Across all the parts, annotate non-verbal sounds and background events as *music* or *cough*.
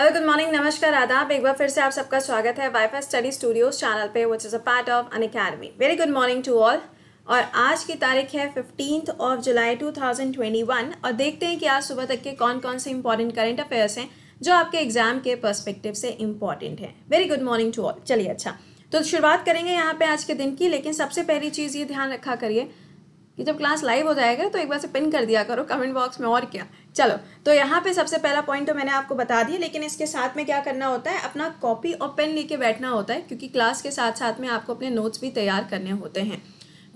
hello good morning नमस्कार आदाब एक बार फिर से आप सबका स्वागत है wifi study studios channel पे which is a part of Unacademy very good morning to all और आज की तारीख है फिफ्टींथ ऑफ जुलाई 2021 और देखते हैं कि आज सुबह तक के कौन कौन से इंपॉर्टेंट करेंट अफेयर्स हैं जो आपके एग्जाम के पर्सपेक्टिव से इंपॉर्टेंट हैं very good morning to all चलिए अच्छा तो शुरुआत करेंगे यहाँ पे आज के दिन की लेकिन सबसे पहली चीज़ ये ध्यान रखा करिए कि जब क्लास लाइव हो जाएगा तो एक बार से पिन कर दिया करो कमेंट बॉक्स में और क्या चलो तो यहाँ पे सबसे पहला पॉइंट तो मैंने आपको बता दिया लेकिन इसके साथ में क्या करना होता है अपना कॉपी और पेन लेके बैठना होता है क्योंकि क्लास के साथ साथ में आपको अपने नोट्स भी तैयार करने होते हैं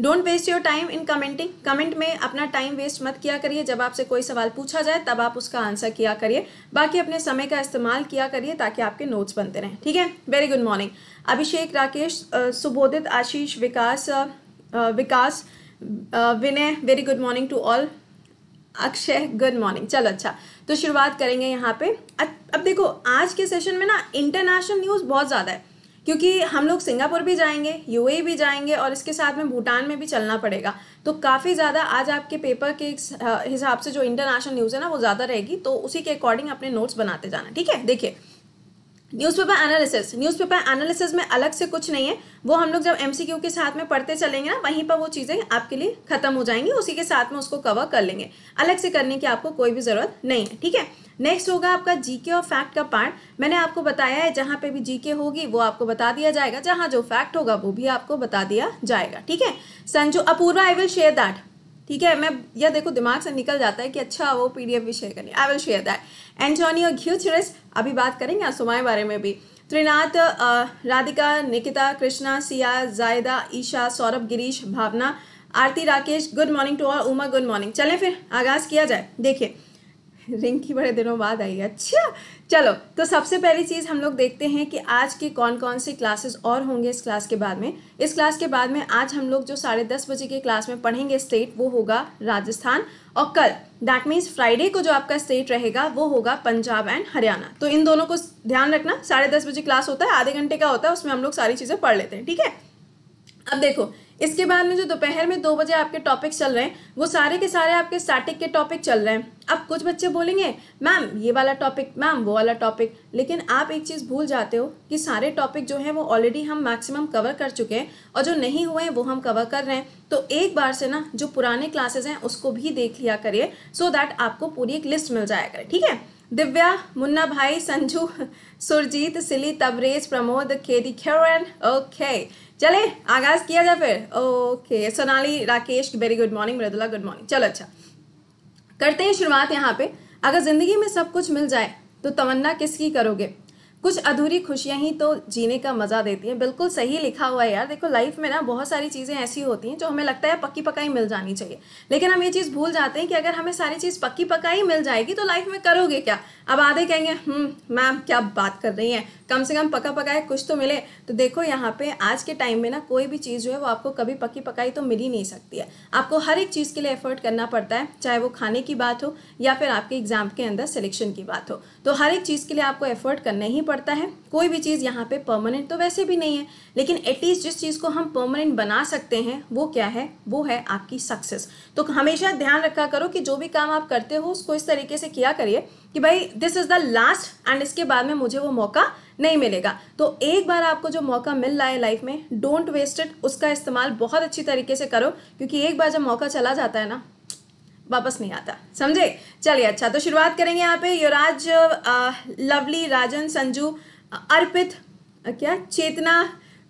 don't waste your time in commenting comment में अपना टाइम वेस्ट मत किया करिए जब आपसे कोई सवाल पूछा जाए तब आप उसका आंसर किया करिए बाकी अपने समय का इस्तेमाल किया करिए ताकि आपके नोट्स बनते रहें ठीक है very good morning Abhishek Rakesh Subodhit Ashish Vikas Vikas Vinay very good morning to all Akshay good morning चलो अच्छा तो शुरुआत करेंगे यहाँ पे अब देखो आज के सेशन में ना इंटरनेशनल न्यूज़ बहुत ज़्यादा है क्योंकि हम लोग सिंगापुर भी जाएंगे यूएई e भी जाएंगे और इसके साथ में भूटान में भी चलना पड़ेगा तो काफ़ी ज़्यादा आज आपके पेपर के हिसाब से जो इंटरनेशनल न्यूज़ है ना वो ज़्यादा रहेगी तो उसी के अकॉर्डिंग अपने नोट्स बनाते जाना ठीक है देखिए न्यूज़पेपर एनालिसिस न्यूज़पेपर एनालिसिस में अलग से कुछ नहीं है वो हम लोग जब एमसीक्यू के साथ में पढ़ते चलेंगे ना वहीं पर वो चीज़ें आपके लिए खत्म हो जाएंगी उसी के साथ में उसको कवर कर लेंगे अलग से करने की आपको कोई भी ज़रूरत नहीं है ठीक है नेक्स्ट होगा आपका जीके और फैक्ट का पार्ट मैंने आपको बताया है जहाँ पे भी जीके होगी वो आपको बता दिया जाएगा जहाँ जो फैक्ट होगा वो भी आपको बता दिया जाएगा ठीक है Sanju Apurva I will share that ठीक है मैं यह देखो दिमाग से निकल जाता है कि अच्छा वो पीडीएफ भी शेयर करनी I will share that Antonio Guterres अभी बात करेंगे असुमाए बारे में भी Trinath Radhika Nikita Krishna Siya Zaida Isha Saurabh Girish Bhavna Aarti Rakesh good morning to all Uma good morning चलें फिर आगाज़ किया जाए देखिए *laughs* रिंकी बड़े दिनों बाद आई अच्छा चलो तो सबसे पहली चीज़ हम लोग देखते हैं कि आज के कौन कौन से क्लासेस और होंगे इस क्लास के बाद में इस क्लास के बाद में आज हम लोग जो साढ़े दस बजे के क्लास में पढ़ेंगे स्टेट वो होगा राजस्थान और कल दैट मीन्स फ्राइडे को जो आपका स्टेट रहेगा वो होगा पंजाब एंड हरियाणा तो इन दोनों को ध्यान रखना साढ़े दस बजे क्लास होता है आधे घंटे का होता है उसमें हम लोग सारी चीज़ें पढ़ लेते हैं ठीक है अब देखो इसके बाद में जो दोपहर में दो बजे आपके टॉपिक चल रहे हैं वो सारे के सारे आपके स्टैटिक के टॉपिक चल रहे हैं अब कुछ बच्चे बोलेंगे मैम ये वाला टॉपिक मैम वो वाला टॉपिक लेकिन आप एक चीज़ भूल जाते हो कि सारे टॉपिक जो हैं वो ऑलरेडी हम मैक्सिमम कवर कर चुके हैं और जो नहीं हुए हैं वो हम कवर कर रहे हैं तो एक बार से ना जो पुराने क्लासेज हैं उसको भी देख लिया करिए सो so दैट आपको पूरी एक लिस्ट मिल जाया करे ठीक है दिव्या मुन्ना भाई संजू *laughs* सुरजीत सिली तबरेज प्रमोद खेदी खेरन ओके चले आगाज किया जाए फिर okay Sonali Rakesh very good morning Mridula good morning चलो अच्छा करते हैं शुरुआत यहाँ पे अगर ज़िंदगी में सब कुछ मिल जाए तो तमन्ना किसकी करोगे कुछ अधूरी खुशियाँ ही तो जीने का मज़ा देती हैं बिल्कुल सही लिखा हुआ है यार देखो लाइफ में ना बहुत सारी चीज़ें ऐसी होती हैं जो हमें लगता है पक्की पकाई मिल जानी चाहिए लेकिन हम ये चीज़ भूल जाते हैं कि अगर हमें सारी चीज़ पक्की पकाई मिल जाएगी तो लाइफ में करोगे क्या अब आधे कहेंगे मैम हम्म, क्या बात कर रही हैं कम से कम पका पकाए कुछ तो मिले तो देखो यहाँ पे आज के टाइम में ना कोई भी चीज़ जो है वो आपको कभी पक्की पकाई तो मिल ही नहीं सकती है आपको हर एक चीज़ के लिए एफर्ट करना पड़ता है चाहे वो खाने की बात हो या फिर आपके एग्ज़ाम के अंदर सिलेक्शन की बात हो तो हर एक चीज़ के लिए आपको एफर्ट करना ही पड़ता है कोई भी चीज़ यहाँ पे परमानेंट तो वैसे भी नहीं है लेकिन एटलीस्ट जिस चीज़ को हम परमानेंट बना सकते हैं वो क्या है वो है आपकी सक्सेस तो हमेशा ध्यान रखा करो कि जो भी काम आप करते हो उसको इस तरीके से किया करिए कि भाई this is the last end इसके बाद में मुझे वो मौका नहीं मिलेगा तो एक बार आपको जो मौका मिल रहा है लाइफ में डोंट वेस्ट इट उसका इस्तेमाल बहुत अच्छी तरीके से करो क्योंकि एक बार जब मौका चला जाता है ना वापस नहीं आता समझे चलिए अच्छा तो शुरुआत करेंगे यहाँ पे युवराज लवली राजन संजू अर्पित क्या Chetna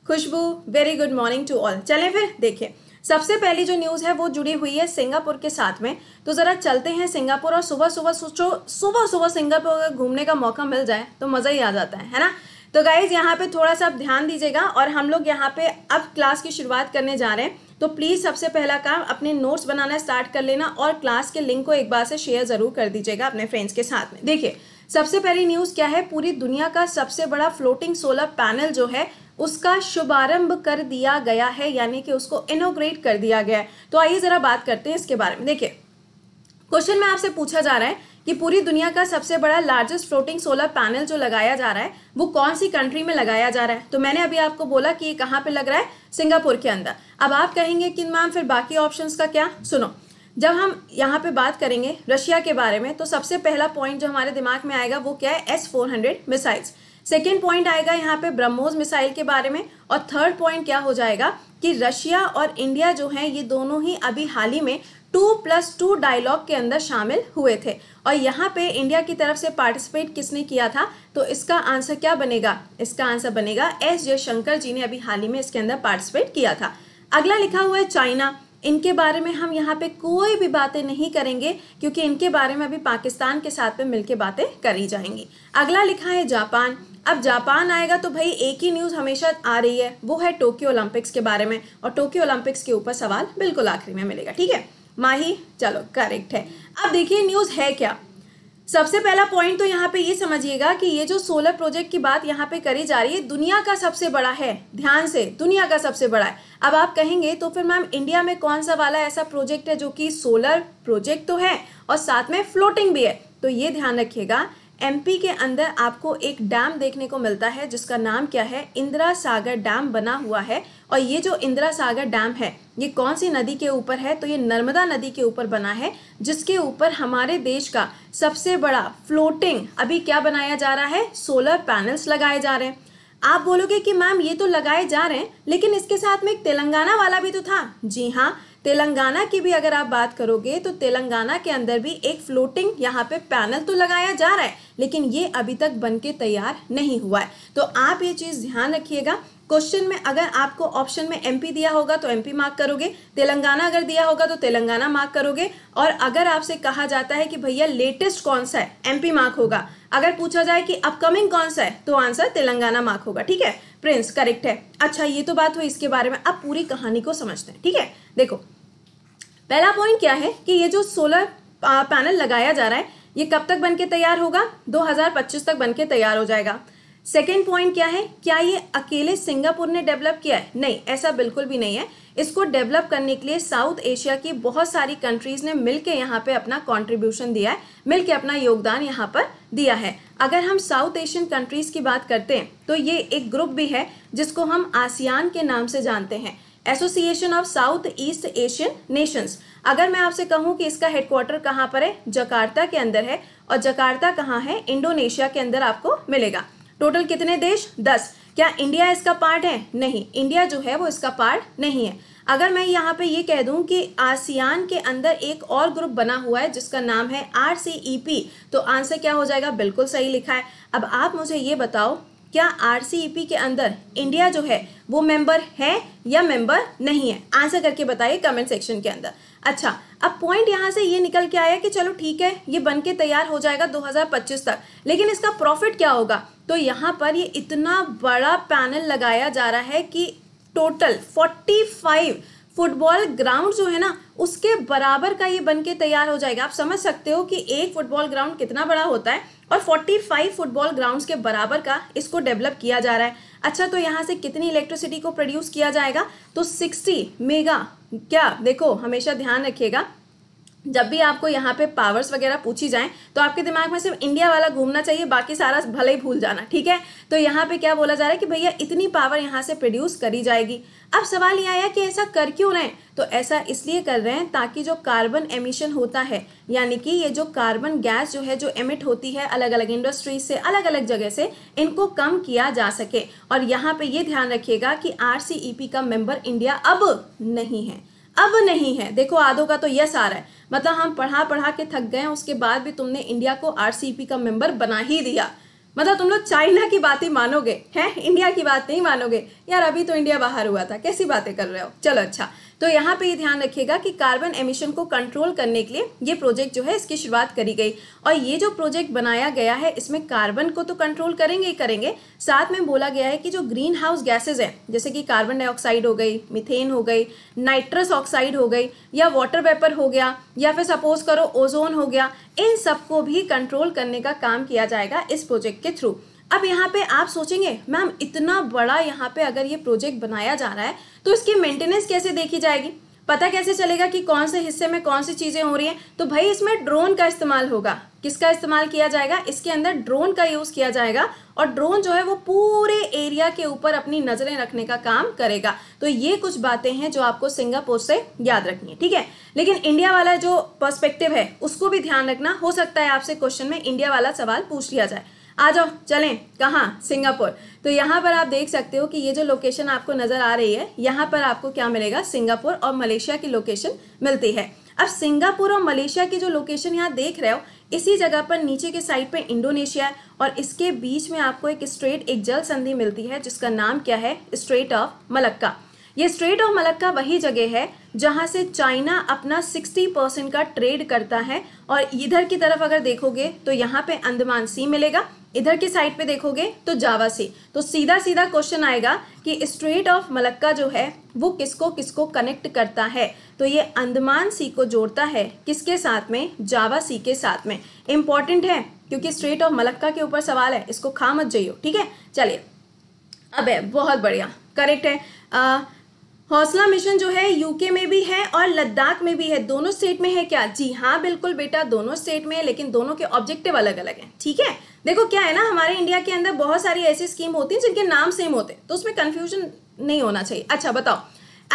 Khushboo very good morning to all चलें फिर देखिए सबसे पहली जो न्यूज़ है वो जुड़ी हुई है सिंगापुर के साथ में तो ज़रा चलते हैं सिंगापुर और सुबह सुबह सोचो सुबह सुबह सिंगापुर अगर घूमने का मौका मिल जाए तो मज़ा ही आ जाता है है ना तो गाइज यहाँ पे थोड़ा सा आप ध्यान दीजिएगा और हम लोग यहाँ पे अब क्लास की शुरुआत करने जा रहे हैं तो प्लीज़ सबसे पहला काम अपने नोट्स बनाना स्टार्ट कर लेना और क्लास के लिंक को एक बार से शेयर ज़रूर कर दीजिएगा अपने फ्रेंड्स के साथ में देखिए सबसे पहली न्यूज़ क्या है पूरी दुनिया का सबसे बड़ा फ्लोटिंग सोलर पैनल जो है उसका शुभारंभ कर दिया गया है यानी कि उसको इनोग्रेट कर दिया गया है तो आइए ज़रा बात करते हैं इसके बारे में देखिए क्वेश्चन में आपसे पूछा जा रहा है कि पूरी दुनिया का सबसे बड़ा लार्जेस्ट फ्लोटिंग सोलर पैनल जो लगाया जा रहा है वो कौन सी कंट्री में लगाया जा रहा है तो मैंने अभी आपको बोला कि ये कहाँ पे लग रहा है सिंगापुर के अंदर अब आप कहेंगे कि मैम फिर बाकी ऑप्शंस का क्या सुनो जब हम यहाँ पे बात करेंगे रशिया के बारे में तो सबसे पहला पॉइंट जो हमारे दिमाग में आएगा वो क्या है S four hundred missiles second point आएगा यहाँ पे ब्रह्मोस मिसाइल के बारे में और थर्ड पॉइंट क्या हो जाएगा कि रशिया और इंडिया जो है ये दोनों ही अभी हाल ही में टू प्लस टू डायलॉग के अंदर शामिल हुए थे और यहाँ पे इंडिया की तरफ से पार्टिसिपेट किसने किया था तो इसका आंसर क्या बनेगा इसका आंसर बनेगा एस जयशंकर जी ने अभी हाल ही में इसके अंदर पार्टिसिपेट किया था अगला लिखा हुआ है चाइना इनके बारे में हम यहाँ पे कोई भी बातें नहीं करेंगे क्योंकि इनके बारे में अभी पाकिस्तान के साथ में मिलकर बातें करी जाएंगी अगला लिखा है जापान अब जापान आएगा तो भाई एक ही न्यूज़ हमेशा आ रही है वो है टोक्यो ओलंपिक्स के बारे में और टोक्यो ओलंपिक्स के ऊपर सवाल बिल्कुल आखिरी में मिलेगा ठीक है माही चलो करेक्ट है अब देखिए न्यूज़ है क्या सबसे पहला पॉइंट तो यहाँ पे ये समझिएगा कि ये जो सोलर प्रोजेक्ट की बात यहाँ पे करी जा रही है दुनिया का सबसे बड़ा है ध्यान से दुनिया का सबसे बड़ा है अब आप कहेंगे तो फिर मैम इंडिया में कौन सा वाला ऐसा प्रोजेक्ट है जो कि सोलर प्रोजेक्ट तो है और साथ में फ्लोटिंग भी है तो ये ध्यान रखिएगा एमपी के अंदर आपको एक डैम देखने को मिलता है जिसका नाम क्या है इंदिरा सागर डैम बना हुआ है और ये जो इंदिरा सागर डैम है ये कौन सी नदी के ऊपर है तो ये नर्मदा नदी के ऊपर बना है जिसके ऊपर हमारे देश का सबसे बड़ा फ्लोटिंग अभी क्या बनाया जा रहा है सोलर पैनल्स लगाए जा रहे हैं आप बोलोगे कि मैम ये तो लगाए जा रहे हैं लेकिन इसके साथ में एक तेलंगाना वाला भी तो था जी हाँ तेलंगाना की भी अगर आप बात करोगे तो तेलंगाना के अंदर भी एक फ्लोटिंग यहाँ पे पैनल तो लगाया जा रहा है लेकिन ये अभी तक बन के तैयार नहीं हुआ है तो आप ये चीज़ ध्यान रखिएगा क्वेश्चन में अगर आपको ऑप्शन में एमपी दिया होगा तो एमपी मार्क करोगे तेलंगाना अगर दिया होगा तो तेलंगाना मार्क करोगे और अगर आपसे कहा जाता है कि भैया लेटेस्ट कौन सा है एमपी मार्क होगा अगर पूछा जाए कि अपकमिंग कौन सा है तो आंसर तेलंगाना मार्क होगा ठीक है प्रिंस करेक्ट है अच्छा ये तो बात हुई इसके बारे में आप पूरी कहानी को समझते हैं ठीक है देखो पहला पॉइंट क्या है कि ये जो सोलर पैनल लगाया जा रहा है ये कब तक बनके तैयार होगा 2025 तक बनके तैयार हो जाएगा सेकेंड पॉइंट क्या है क्या ये अकेले सिंगापुर ने डेवलप किया है नहीं ऐसा बिल्कुल भी नहीं है इसको डेवलप करने के लिए साउथ एशिया की बहुत सारी कंट्रीज ने मिलकर यहाँ पे अपना कंट्रीब्यूशन दिया है मिलकर अपना योगदान यहाँ पर दिया है अगर हम साउथ एशियन कंट्रीज की बात करते हैं तो ये एक ग्रुप भी है जिसको हम आसियान के नाम से जानते हैं Association of South East Asian Nations अगर मैं आपसे कहूँ कि इसका हेडक्वार्टर कहाँ पर है जकार्ता के अंदर है और जकार्ता कहाँ है इंडोनेशिया के अंदर आपको मिलेगा टोटल कितने देश दस क्या इंडिया इसका पार्ट है नहीं इंडिया जो है वो इसका पार्ट नहीं है अगर मैं यहाँ पे ये कह दूँ कि आसियान के अंदर एक और ग्रुप बना हुआ है जिसका नाम है आर e तो आंसर क्या हो जाएगा बिल्कुल सही लिखा है अब आप मुझे ये बताओ क्या आर e के अंदर इंडिया जो है वो मेंबर है या मेंबर नहीं है आंसर करके बताइए कमेंट सेक्शन के अंदर अच्छा अब पॉइंट यहाँ से ये निकल के आया कि चलो ठीक है ये बन के तैयार हो जाएगा 2025 तक लेकिन इसका प्रॉफिट क्या होगा तो यहाँ पर ये इतना बड़ा पैनल लगाया जा रहा है कि टोटल 45 फुटबॉल ग्राउंड जो है ना उसके बराबर का ये बन के तैयार हो जाएगा आप समझ सकते हो कि एक फुटबॉल ग्राउंड कितना बड़ा होता है और 45 फुटबॉल ग्राउंड्स के बराबर का इसको डेवलप किया जा रहा है अच्छा तो यहाँ से कितनी इलेक्ट्रिसिटी को प्रोड्यूस किया जाएगा तो 60 मेगा क्या देखो हमेशा ध्यान रखिएगा जब भी आपको यहाँ पे पावर्स वगैरह पूछी जाएं तो आपके दिमाग में सिर्फ इंडिया वाला घूमना चाहिए बाकी सारा भले ही भूल जाना ठीक है तो यहाँ पे क्या बोला जा रहा है कि भैया इतनी पावर यहाँ से प्रोड्यूस करी जाएगी अब सवाल ये आया कि ऐसा कर क्यों रहे हैं तो ऐसा इसलिए कर रहे हैं ताकि जो कार्बन एमिशन होता है यानी कि ये जो कार्बन गैस जो है जो एमिट होती है अलग अलग इंडस्ट्रीज से अलग अलग जगह से इनको कम किया जा सके और यहाँ पे ये ध्यान रखिएगा कि आर e का मेंबर इंडिया अब नहीं है अब नहीं है देखो आधो का तो यस आ रहा है मतलब हम पढ़ा पढ़ा के थक गए उसके बाद भी तुमने इंडिया को आर e का मेंबर बना ही दिया मतलब तुम लोग चाइना की बात ही मानोगे हैं इंडिया की बात नहीं मानोगे यार अभी तो इंडिया बाहर हुआ था कैसी बातें कर रहे हो चलो अच्छा तो यहाँ पे ये ध्यान रखिएगा कि कार्बन एमिशन को कंट्रोल करने के लिए ये प्रोजेक्ट जो है इसकी शुरुआत करी गई और ये जो प्रोजेक्ट बनाया गया है इसमें कार्बन को तो कंट्रोल करेंगे ही करेंगे साथ में बोला गया है कि जो ग्रीन हाउस गैसेज हैं जैसे कि कार्बन डाइऑक्साइड हो गई मिथेन हो गई नाइट्रस ऑक्साइड हो गई या वाटर वेपर हो गया या फिर सपोज करो ओजोन हो गया इन सबको भी कंट्रोल करने का काम किया जाएगा इस प्रोजेक्ट के थ्रू अब यहाँ पे आप सोचेंगे मैम इतना बड़ा यहाँ पे अगर ये प्रोजेक्ट बनाया जा रहा है तो इसकी मेंटेनेंस कैसे देखी जाएगी पता कैसे चलेगा कि कौन से हिस्से में कौन सी चीज़ें हो रही हैं तो भाई इसमें ड्रोन का इस्तेमाल होगा किसका इस्तेमाल किया जाएगा इसके अंदर ड्रोन का यूज़ किया जाएगा और ड्रोन जो है वो पूरे एरिया के ऊपर अपनी नज़रें रखने का काम करेगा तो ये कुछ बातें हैं जो आपको सिंगापुर से याद रखनी है ठीक है लेकिन इंडिया वाला जो पर्सपेक्टिव है उसको भी ध्यान रखना हो सकता है आपसे क्वेश्चन में इंडिया वाला सवाल पूछ लिया जाए आ जाओ चलें कहाँ सिंगापुर तो यहाँ पर आप देख सकते हो कि ये जो लोकेशन आपको नज़र आ रही है यहाँ पर आपको क्या मिलेगा सिंगापुर और मलेशिया की लोकेशन मिलती है अब सिंगापुर और मलेशिया की जो लोकेशन यहाँ देख रहे हो इसी जगह पर नीचे के साइड पे इंडोनेशिया है और इसके बीच में आपको एक स्ट्रेट एक जल संधि मिलती है जिसका नाम क्या है स्ट्रेट ऑफ मलक्का ये स्ट्रेट ऑफ मलक्का वही जगह है जहाँ से चाइना अपना 60 परसेंट का ट्रेड करता है और इधर की तरफ अगर देखोगे तो यहाँ पे अंडमान सी मिलेगा इधर की साइड पे देखोगे तो जावा से तो सीधा सीधा क्वेश्चन आएगा कि स्ट्रेट ऑफ मलक्का जो है वो किसको किसको कनेक्ट करता है तो ये अंडमान सी को जोड़ता है किसके साथ में जावा सी के साथ में इंपॉर्टेंट है क्योंकि स्ट्रेट ऑफ मलक्का के ऊपर सवाल है इसको खा मत जाइयो ठीक है चलिए अब है बहुत बढ़िया करेक्ट है आ, हौसला मिशन जो है यूके में भी है और लद्दाख में भी है दोनों स्टेट में है क्या जी हाँ बिल्कुल बेटा दोनों स्टेट में है लेकिन दोनों के ऑब्जेक्टिव अलग अलग हैं ठीक है देखो क्या है ना हमारे इंडिया के अंदर बहुत सारी ऐसी स्कीम होती है जिनके नाम सेम होते हैं तो उसमें कन्फ्यूजन नहीं होना चाहिए अच्छा बताओ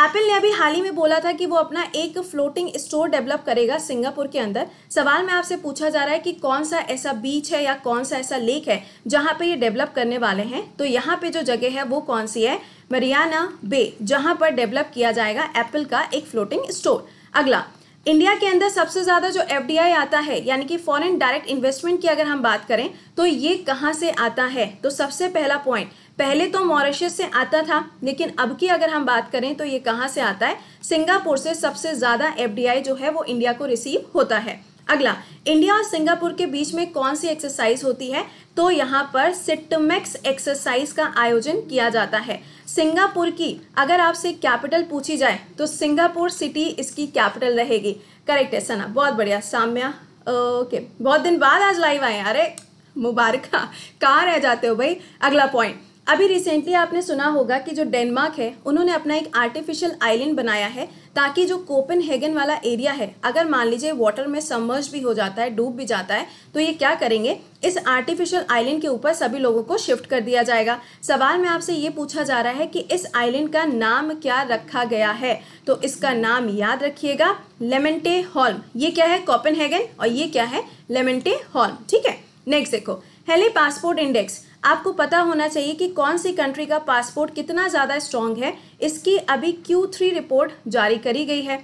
एप्पल ने अभी हाल ही में बोला था कि वो अपना एक फ्लोटिंग स्टोर डेवलप करेगा सिंगापुर के अंदर सवाल में आपसे पूछा जा रहा है कि कौन सा ऐसा बीच है या कौन सा ऐसा लेक है जहाँ पे ये डेवलप करने वाले हैं तो यहाँ पे जो जगह है वो कौन सी है मरियाना बे जहाँ पर डेवलप किया जाएगा एप्पल का एक फ्लोटिंग स्टोर अगला इंडिया के अंदर सबसे ज़्यादा जो एफ आता है यानी कि फॉरेन डायरेक्ट इन्वेस्टमेंट की अगर हम बात करें तो ये कहाँ से आता है तो सबसे पहला पॉइंट पहले तो मॉरिशस से आता था लेकिन अब की अगर हम बात करें तो ये कहाँ से आता है सिंगापुर से सबसे ज़्यादा एफ जो है वो इंडिया को रिसीव होता है अगला इंडिया और सिंगापुर के बीच में कौन सी एक्सरसाइज होती है तो यहाँ पर सिटमेक्स एक्सरसाइज का आयोजन किया जाता है सिंगापुर की अगर आपसे कैपिटल पूछी जाए तो सिंगापुर सिटी इसकी कैपिटल रहेगी करेक्ट है सना बहुत बढ़िया साम्या ओके बहुत दिन बाद आज लाइव आए अरे मुबारक कहाँ रह जाते हो भाई अगला पॉइंट अभी रिसेंटली आपने सुना होगा कि जो डेनमार्क है उन्होंने अपना एक आर्टिफिशियल आइलैंड बनाया है ताकि जो कोपेनहेगन वाला एरिया है अगर मान लीजिए वाटर में सबमर्ज भी हो जाता है डूब भी जाता है तो ये क्या करेंगे इस आर्टिफिशियल आइलैंड के ऊपर सभी लोगों को शिफ्ट कर दिया जाएगा सवाल में आपसे ये पूछा जा रहा है कि इस आइलैंड का नाम क्या रखा गया है तो इसका नाम याद रखिएगा लेमेंटे हॉल्म ये क्या है कोपेनहेगन और ये क्या है लेमेंटे हॉल्म ठीक है नेक्स्ट देखो हेली पासपोर्ट इंडेक्स आपको पता होना चाहिए कि कौन सी कंट्री का पासपोर्ट कितना ज़्यादा स्ट्रांग है इसकी अभी क्यू थ्री रिपोर्ट जारी करी गई है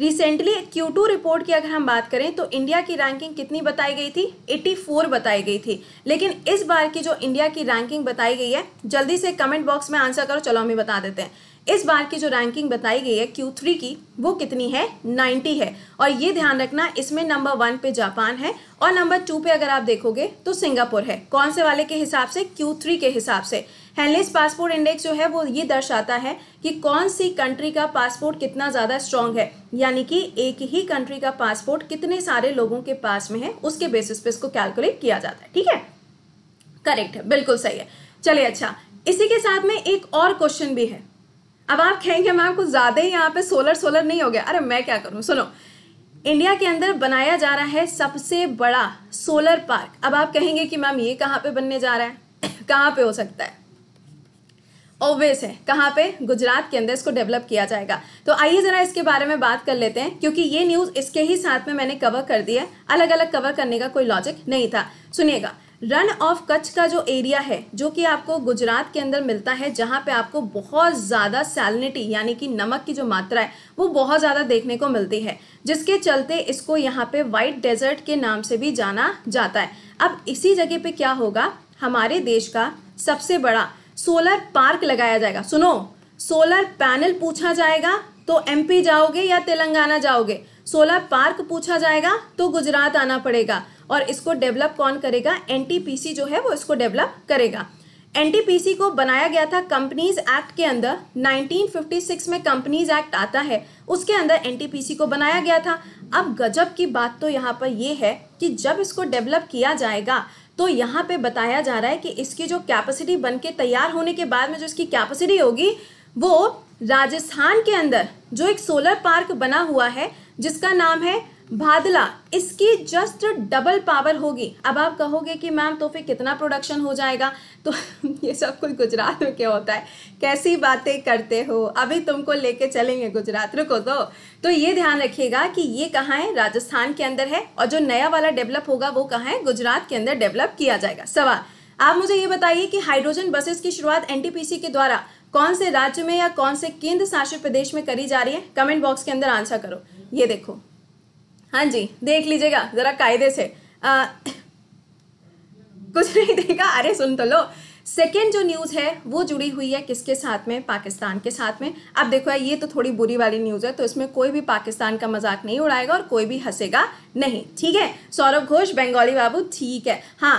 रिसेंटली क्यू टू रिपोर्ट की अगर हम बात करें तो इंडिया की रैंकिंग कितनी बताई गई थी 84 बताई गई थी लेकिन इस बार की जो इंडिया की रैंकिंग बताई गई है जल्दी से कमेंट बॉक्स में आंसर करो चलो हमें बता देते हैं इस बार की जो रैंकिंग बताई गई है क्यू थ्री की वो कितनी है 90 है और ये ध्यान रखना इसमें नंबर वन पे जापान है और नंबर टू पे अगर आप देखोगे तो सिंगापुर है कौन से वाले के हिसाब से क्यू थ्री के हिसाब से हेनलिस पासपोर्ट इंडेक्स जो है वो ये दर्शाता है कि कौन सी कंट्री का पासपोर्ट कितना ज़्यादा स्ट्रांग है यानी कि एक ही कंट्री का पासपोर्ट कितने सारे लोगों के पास में है उसके बेसिस पे इसको कैलकुलेट किया जाता है ठीक है करेक्ट है बिल्कुल सही है चलिए अच्छा इसी के साथ में एक और क्वेश्चन भी है अब आप कहेंगे मैम कुछ ज़्यादा ही यहाँ पे सोलर सोलर नहीं हो गया अरे मैं क्या करूँ सुनो इंडिया के अंदर बनाया जा रहा है सबसे बड़ा सोलर पार्क अब आप कहेंगे कि मैम ये कहाँ पे बनने जा रहा है *clears throat* कहाँ पे हो सकता है ऑब्वियस है कहाँ पे गुजरात के अंदर इसको डेवलप किया जाएगा तो आइए ज़रा इसके बारे में बात कर लेते हैं क्योंकि ये न्यूज़ इसके ही साथ में मैंने कवर कर दिया है अलग अलग कवर करने का कोई लॉजिक नहीं था सुनिएगा रन ऑफ कच्छ का जो एरिया है जो कि आपको गुजरात के अंदर मिलता है जहाँ पे आपको बहुत ज़्यादा सैलिनिटी यानी कि नमक की जो मात्रा है वो बहुत ज़्यादा देखने को मिलती है जिसके चलते इसको यहाँ पे वाइट डेजर्ट के नाम से भी जाना जाता है अब इसी जगह पे क्या होगा हमारे देश का सबसे बड़ा सोलर पार्क लगाया जाएगा सुनो सोलर पैनल पूछा जाएगा तो एम जाओगे या तेलंगाना जाओगे सोलर पार्क पूछा जाएगा तो गुजरात आना पड़ेगा और इसको डेवलप कौन करेगा एनटीपीसी जो है वो इसको डेवलप करेगा एनटीपीसी को बनाया गया था कंपनीज एक्ट के अंदर 1956 में कंपनीज एक्ट आता है उसके अंदर एनटीपीसी को बनाया गया था अब गजब की बात तो यहाँ पर यह है कि जब इसको डेवलप किया जाएगा तो यहाँ पे बताया जा रहा है कि इसकी जो कैपेसिटी बन के तैयार होने के बाद में जो इसकी कैपेसिटी होगी वो राजस्थान के अंदर जो एक सोलर पार्क बना हुआ है जिसका नाम है भादला इसकी जस्ट डबल पावर होगी अब आप कहोगे कि मैम तो फिर कितना प्रोडक्शन हो जाएगा तो *laughs* ये सब कुछ गुजरात में क्या होता है कैसी बातें करते हो अभी तुमको लेके चलेंगे गुजरात रुको तो तो ये ध्यान रखिएगा कि ये कहाँ है राजस्थान के अंदर है और जो नया वाला डेवलप होगा वो कहाँ है गुजरात के अंदर डेवलप किया जाएगा सवाल आप मुझे ये बताइए कि हाइड्रोजन बसेस की शुरुआत एनटीपीसी के द्वारा कौन से राज्य में या कौन से केंद्र शासित प्रदेश में करी जा रही है कमेंट बॉक्स के अंदर आंसर करो ये देखो हाँ जी देख लीजिएगा ज़रा कायदे से आ, कुछ नहीं देखा अरे सुन तो लो सेकेंड जो न्यूज़ है वो जुड़ी हुई है किसके साथ में पाकिस्तान के साथ में अब देखो ये तो थोड़ी बुरी वाली न्यूज़ है तो इसमें कोई भी पाकिस्तान का मजाक नहीं उड़ाएगा और कोई भी हंसेगा नहीं ठीक है सौरभ घोष बंगाली बाबू ठीक है हाँ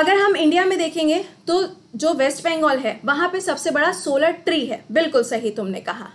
अगर हम इंडिया में देखेंगे तो जो वेस्ट बंगाल है वहाँ पर सबसे बड़ा सोलर ट्री है बिल्कुल सही तुमने कहा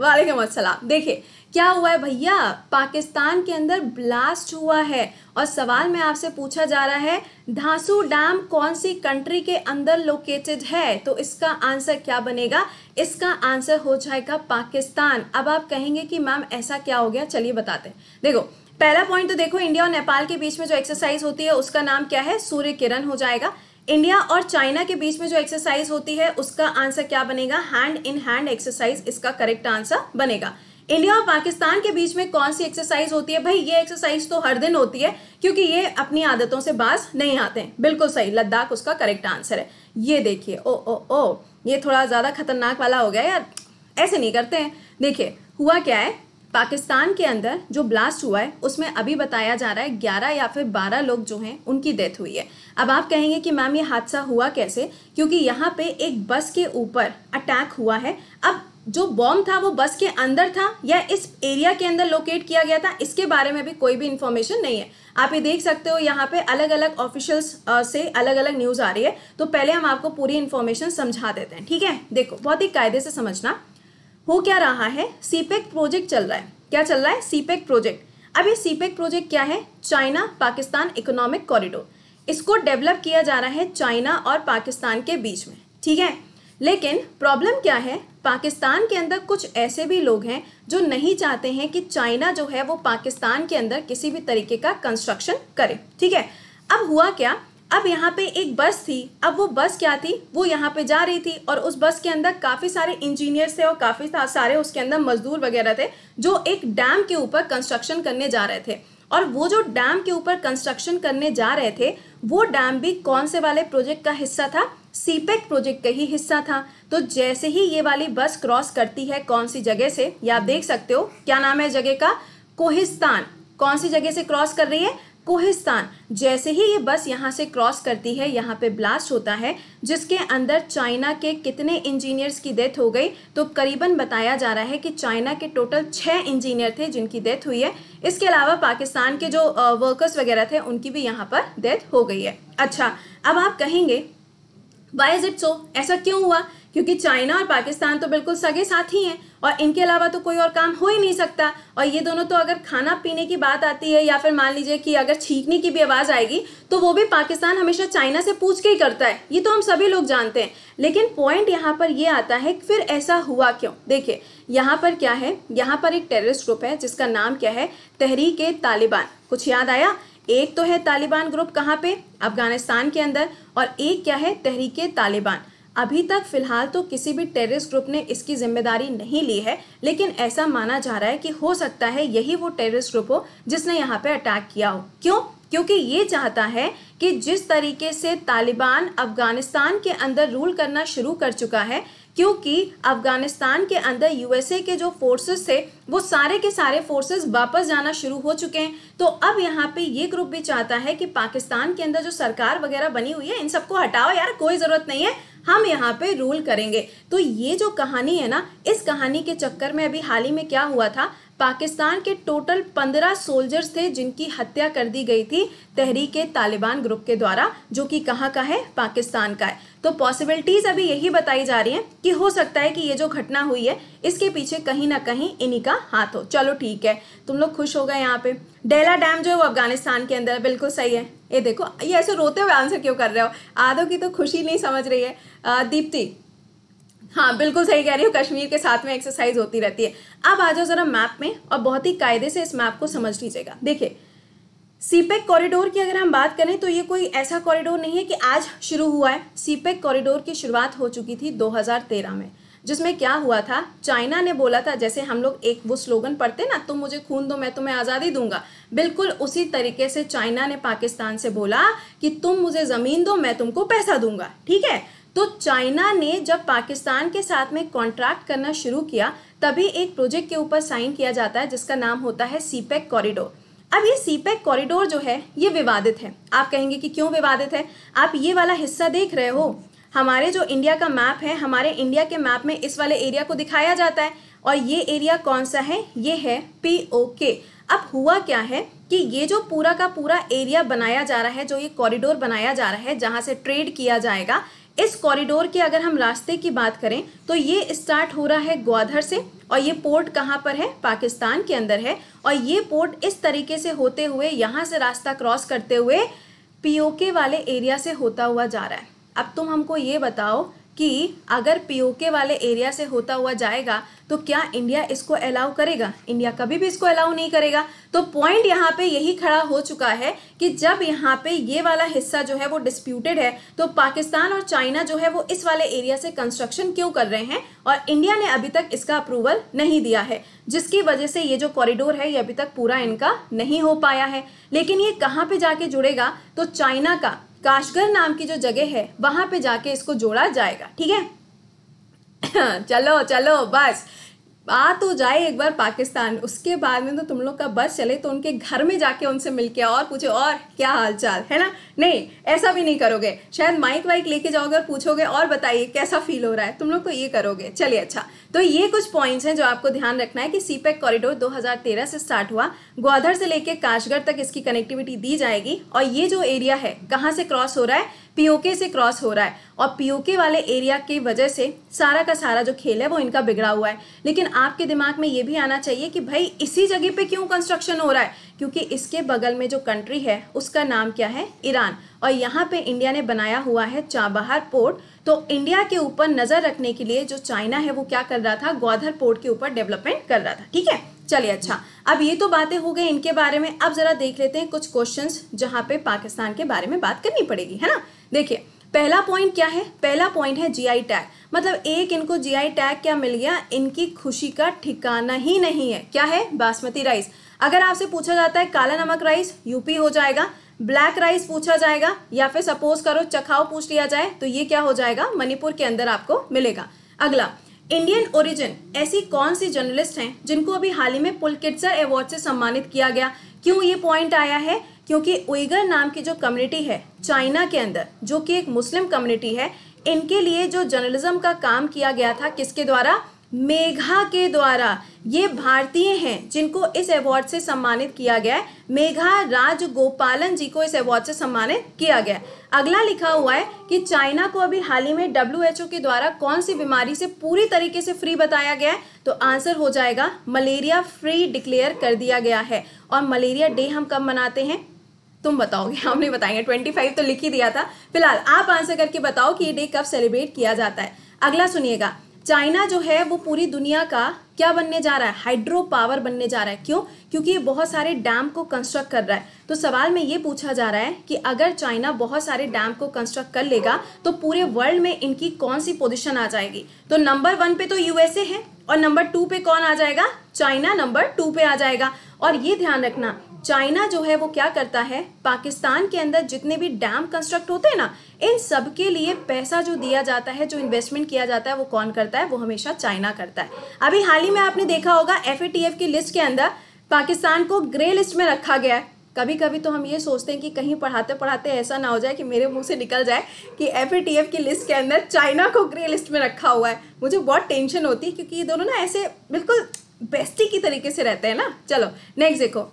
वालेकुम असलम देखिए क्या हुआ है भैया पाकिस्तान के अंदर ब्लास्ट हुआ है और सवाल में आपसे पूछा जा रहा है धांसू डैम कौन सी कंट्री के अंदर लोकेटेड है तो इसका आंसर क्या बनेगा इसका आंसर हो जाएगा पाकिस्तान अब आप कहेंगे कि मैम ऐसा क्या हो गया चलिए बताते हैं देखो पहला पॉइंट तो देखो इंडिया और नेपाल के बीच में जो एक्सरसाइज होती है उसका नाम क्या है सूर्य किरण हो जाएगा इंडिया और चाइना के बीच में जो एक्सरसाइज होती है उसका आंसर क्या बनेगा हैंड इन हैंड एक्सरसाइज इसका करेक्ट आंसर बनेगा इंडिया और पाकिस्तान के बीच में कौन सी एक्सरसाइज होती है भाई ये एक्सरसाइज तो हर दिन होती है क्योंकि ये अपनी आदतों से बाज नहीं आते हैं बिल्कुल सही लद्दाख उसका करेक्ट आंसर है ये देखिए ओ ओ ओ ये थोड़ा ज़्यादा खतरनाक वाला हो गया यार ऐसे नहीं करते हैं देखिए हुआ क्या है पाकिस्तान के अंदर जो ब्लास्ट हुआ है उसमें अभी बताया जा रहा है ग्यारह या फिर बारह लोग जो हैं उनकी डेथ हुई है अब आप कहेंगे कि मैम ये हादसा हुआ कैसे क्योंकि यहाँ पे एक बस के ऊपर अटैक हुआ है अब जो बॉम्ब था वो बस के अंदर था या इस एरिया के अंदर लोकेट किया गया था इसके बारे में भी कोई भी इन्फॉर्मेशन नहीं है आप ये देख सकते हो यहाँ पे अलग अलग ऑफिशियल्स से अलग अलग न्यूज़ आ रही है तो पहले हम आपको पूरी इन्फॉर्मेशन समझा देते हैं ठीक है देखो बहुत ही कायदे से समझना हो क्या रहा है सीपेक प्रोजेक्ट e चल रहा है क्या चल रहा है सीपेक प्रोजेक्ट e अब ये सीपेक प्रोजेक्ट e क्या है चाइना पाकिस्तान इकोनॉमिक कॉरिडोर इसको डेवलप किया जा रहा है चाइना और पाकिस्तान के बीच में ठीक है लेकिन प्रॉब्लम क्या है पाकिस्तान के अंदर कुछ ऐसे भी लोग हैं जो नहीं चाहते हैं कि चाइना जो है वो पाकिस्तान के अंदर किसी भी तरीके का कंस्ट्रक्शन करे ठीक है अब हुआ क्या अब यहाँ पे एक बस थी अब वो बस क्या थी वो यहाँ पे जा रही थी और उस बस के अंदर काफ़ी सारे इंजीनियर्स थे और काफ़ी सारे उसके अंदर मजदूर वगैरह थे जो एक डैम के ऊपर कंस्ट्रक्शन करने जा रहे थे और वो जो डैम के ऊपर कंस्ट्रक्शन करने जा रहे थे वो डैम भी कौन से वाले प्रोजेक्ट का हिस्सा था सीपेक e प्रोजेक्ट का ही हिस्सा था तो जैसे ही ये वाली बस क्रॉस करती है कौन सी जगह से या आप देख सकते हो क्या नाम है जगह का कोहिस्तान कौन सी जगह से क्रॉस कर रही है कोहिस्तान जैसे ही ये बस यहाँ से क्रॉस करती है यहाँ पे ब्लास्ट होता है जिसके अंदर चाइना के कितने इंजीनियर्स की डेथ हो गई तो करीबन बताया जा रहा है कि चाइना के टोटल छः इंजीनियर थे जिनकी डेथ हुई है इसके अलावा पाकिस्तान के जो वर्कर्स वगैरह थे उनकी भी यहाँ पर डेथ हो गई है अच्छा अब आप कहेंगे वाई इज़ इट सो ऐसा क्यों हुआ क्योंकि चाइना और पाकिस्तान तो बिल्कुल सगे साथी हैं और इनके अलावा तो कोई और काम हो ही नहीं सकता और ये दोनों तो अगर खाना पीने की बात आती है या फिर मान लीजिए कि अगर छींकने की भी आवाज़ आएगी तो वो भी पाकिस्तान हमेशा चाइना से पूछ के ही करता है ये तो हम सभी लोग जानते हैं लेकिन पॉइंट यहाँ पर ये आता है फिर ऐसा हुआ क्यों देखिए यहाँ पर क्या है यहाँ पर एक टेररिस्ट ग्रुप है जिसका नाम क्या है तहरीक तालिबान कुछ याद आया एक तो है तालिबान ग्रुप कहाँ पे अफगानिस्तान के अंदर और एक क्या है तहरीक तालिबान अभी तक फिलहाल तो किसी भी टेररिस्ट ग्रुप ने इसकी जिम्मेदारी नहीं ली है लेकिन ऐसा माना जा रहा है कि हो सकता है यही वो टेररिस्ट ग्रुप हो जिसने यहाँ पे अटैक किया हो क्यों क्योंकि ये चाहता है कि जिस तरीके से तालिबान अफगानिस्तान के अंदर रूल करना शुरू कर चुका है क्योंकि अफगानिस्तान के अंदर यूएसए के जो फोर्सेस थे वो सारे के सारे फोर्सेस वापस जाना शुरू हो चुके हैं तो अब यहाँ पे ये ग्रुप भी चाहता है कि पाकिस्तान के अंदर जो सरकार वगैरह बनी हुई है इन सबको हटाओ यार कोई ज़रूरत नहीं है हम यहाँ पे रूल करेंगे तो ये जो कहानी है ना इस कहानी के चक्कर में अभी हाल ही में क्या हुआ था पाकिस्तान के टोटल पंद्रह सोल्जर्स थे जिनकी हत्या कर दी गई थी तहरीक तालिबान ग्रुप के द्वारा जो कि कहाँ का है पाकिस्तान का है तो पॉसिबिलिटीज अभी यही बताई जा रही है कि हो सकता है कि ये जो घटना हुई है इसके पीछे कहीं ना कहीं इन्हीं का हाथ हो चलो ठीक है तुम लोग खुश हो गए यहाँ पे डेला डैम जो है वो अफगानिस्तान के अंदर है बिल्कुल सही है ये देखो ये ऐसे रोते हुए आंसर क्यों कर रहे हो आधो की तो खुशी नहीं समझ रही है दीप्ति हाँ बिल्कुल सही कह रही हो कश्मीर के साथ में एक्सरसाइज होती रहती है अब आ जाओ जरा मैप में और बहुत ही कायदे से इस मैप को समझ लीजिएगा देखिए सीपेक कॉरिडोर e की अगर हम बात करें तो ये कोई ऐसा कॉरिडोर नहीं है कि आज शुरू हुआ है सीपेक कॉरिडोर e की शुरुआत हो चुकी थी 2013 में जिसमें क्या हुआ था चाइना ने बोला था जैसे हम लोग एक वो स्लोगन पढ़ते ना तुम मुझे खून दो मैं तुम्हें आज़ादी दूंगा बिल्कुल उसी तरीके से चाइना ने पाकिस्तान से बोला कि तुम मुझे ज़मीन दो मैं तुमको पैसा दूंगा ठीक है तो चाइना ने जब पाकिस्तान के साथ में कॉन्ट्रैक्ट करना शुरू किया तभी एक प्रोजेक्ट के ऊपर साइन किया जाता है जिसका नाम होता है सीपेक कॉरिडोर अब ये सीपैक कॉरिडोर e जो है ये विवादित है आप कहेंगे कि क्यों विवादित है आप ये वाला हिस्सा देख रहे हो हमारे जो इंडिया का मैप है हमारे इंडिया के मैप में इस वाले एरिया को दिखाया जाता है और ये एरिया कौन सा है ये है पी ओ के अब हुआ क्या है कि ये जो पूरा का पूरा एरिया बनाया जा रहा है जो ये कॉरिडोर बनाया जा रहा है जहाँ से ट्रेड किया जाएगा इस कॉरिडोर के अगर हम रास्ते की बात करें तो ये स्टार्ट हो रहा है ग्वाधर से और ये पोर्ट कहाँ पर है पाकिस्तान के अंदर है और ये पोर्ट इस तरीके से होते हुए यहाँ से रास्ता क्रॉस करते हुए पीओके वाले एरिया से होता हुआ जा रहा है अब तुम हमको ये बताओ कि अगर पीओके वाले एरिया से होता हुआ जाएगा तो क्या इंडिया इसको अलाउ करेगा इंडिया कभी भी इसको अलाउ नहीं करेगा तो पॉइंट यहाँ पे यही खड़ा हो चुका है कि जब यहाँ पे ये वाला हिस्सा जो है वो डिस्प्यूटेड है तो पाकिस्तान और चाइना जो है वो इस वाले एरिया से कंस्ट्रक्शन क्यों कर रहे हैं और इंडिया ने अभी तक इसका अप्रूवल नहीं दिया है जिसकी वजह से ये जो कॉरिडोर है ये अभी तक पूरा इनका नहीं हो पाया है लेकिन ये कहाँ पे जाके जुड़ेगा तो चाइना का काशगर नाम की जो जगह है वहां पे जाके इसको जोड़ा जाएगा ठीक है *clears throat* चलो चलो बस आ तो जाए एक बार पाकिस्तान उसके बाद में तो तुम लोग का बस चले तो उनके घर में जाके उनसे मिल के और पूछे और क्या हाल चाल है ना नहीं ऐसा भी नहीं करोगे शायद माइक वाइक लेके जाओगे और पूछोगे और बताइए कैसा फील हो रहा है तुम लोग तो ये करोगे चलिए अच्छा तो ये कुछ पॉइंट्स हैं जो आपको ध्यान रखना है कि सीपैक कॉरिडोर 2013 से स्टार्ट हुआ ग्वाधर से लेके काशगढ़ तक इसकी कनेक्टिविटी दी जाएगी और ये जो एरिया है कहाँ से क्रॉस हो रहा है पीओके से क्रॉस हो रहा है और पीओके वाले एरिया की वजह से सारा का सारा जो खेल है वो इनका बिगड़ा हुआ है लेकिन आपके दिमाग में ये भी आना चाहिए कि भाई इसी जगह पे क्यों कंस्ट्रक्शन हो रहा है क्योंकि इसके बगल में जो कंट्री है उसका नाम क्या है ईरान और यहाँ पे इंडिया ने बनाया हुआ है चाबहार पोर्ट तो इंडिया के ऊपर नजर रखने के लिए जो चाइना है वो क्या कर रहा था ग्वाधर पोर्ट के ऊपर डेवलपमेंट कर रहा था ठीक है चलिए अच्छा अब ये तो बातें हो गई इनके बारे में अब जरा देख लेते हैं कुछ क्वेश्चंस जहां पे पाकिस्तान के बारे में बात करनी पड़ेगी है ना देखिए पहला पॉइंट क्या है पहला पॉइंट है जीआई टैग मतलब एक इनको जीआई टैग क्या मिल गया इनकी खुशी का ठिकाना ही नहीं है क्या है बासमती राइस अगर आपसे पूछा जाता है काला नमक राइस यूपी हो जाएगा ब्लैक राइस पूछा जाएगा या फिर सपोज करो चखाओ पूछ लिया जाए तो ये क्या हो जाएगा मणिपुर के अंदर आपको मिलेगा अगला इंडियन ओरिजिन ऐसी कौन सी जर्नलिस्ट हैं जिनको अभी हाल ही में पुलकिटसर अवार्ड से सम्मानित किया गया क्यों ये पॉइंट आया है क्योंकि उइगर नाम की जो कम्युनिटी है चाइना के अंदर जो कि एक मुस्लिम कम्युनिटी है इनके लिए जो जर्नलिज्म का काम किया गया था किसके द्वारा मेघा के द्वारा ये भारतीय हैं जिनको इस अवार्ड से सम्मानित किया गया है मेघा राज गोपालन जी को इस अवार्ड से सम्मानित किया गया अगला लिखा हुआ है कि चाइना को अभी हाल ही में डब्ल्यू के द्वारा कौन सी बीमारी से पूरी तरीके से फ्री बताया गया है तो आंसर हो जाएगा मलेरिया फ्री डिक्लेयर कर दिया गया है और मलेरिया डे हम कब मनाते हैं तुम बताओगे हम नहीं बताएंगे ट्वेंटी फाइव तो लिख ही दिया था फिलहाल आप आंसर करके बताओ कि ये डे कब सेलिब्रेट किया जाता है अगला सुनिएगा चाइना जो है वो पूरी दुनिया का क्या बनने जा रहा है हाइड्रो पावर बनने जा रहा है क्यों क्योंकि ये बहुत सारे डैम को कंस्ट्रक्ट कर रहा है तो सवाल में ये पूछा जा रहा है कि अगर चाइना बहुत सारे डैम को कंस्ट्रक्ट कर लेगा तो पूरे वर्ल्ड में इनकी कौन सी पोजीशन आ जाएगी तो नंबर वन पे तो यूएसए है और नंबर टू पे कौन आ जाएगा चाइना नंबर टू पे आ जाएगा और ये ध्यान रखना चाइना जो है वो क्या करता है पाकिस्तान के अंदर जितने भी डैम कंस्ट्रक्ट होते हैं ना इन सब के लिए पैसा जो दिया जाता है जो इन्वेस्टमेंट किया जाता है वो कौन करता है वो हमेशा चाइना करता है अभी हाल ही में आपने देखा होगा एफ की लिस्ट के अंदर पाकिस्तान को ग्रे लिस्ट में रखा गया है कभी कभी तो हम ये सोचते हैं कि कहीं पढ़ाते पढ़ाते ऐसा ना हो जाए कि मेरे मुंह से निकल जाए कि एफ की लिस्ट के अंदर चाइना को ग्रे लिस्ट में रखा हुआ है मुझे बहुत टेंशन होती है क्योंकि ये दोनों ना ऐसे बिल्कुल बेस्टी की तरीके से रहते हैं ना चलो नेक्स्ट देखो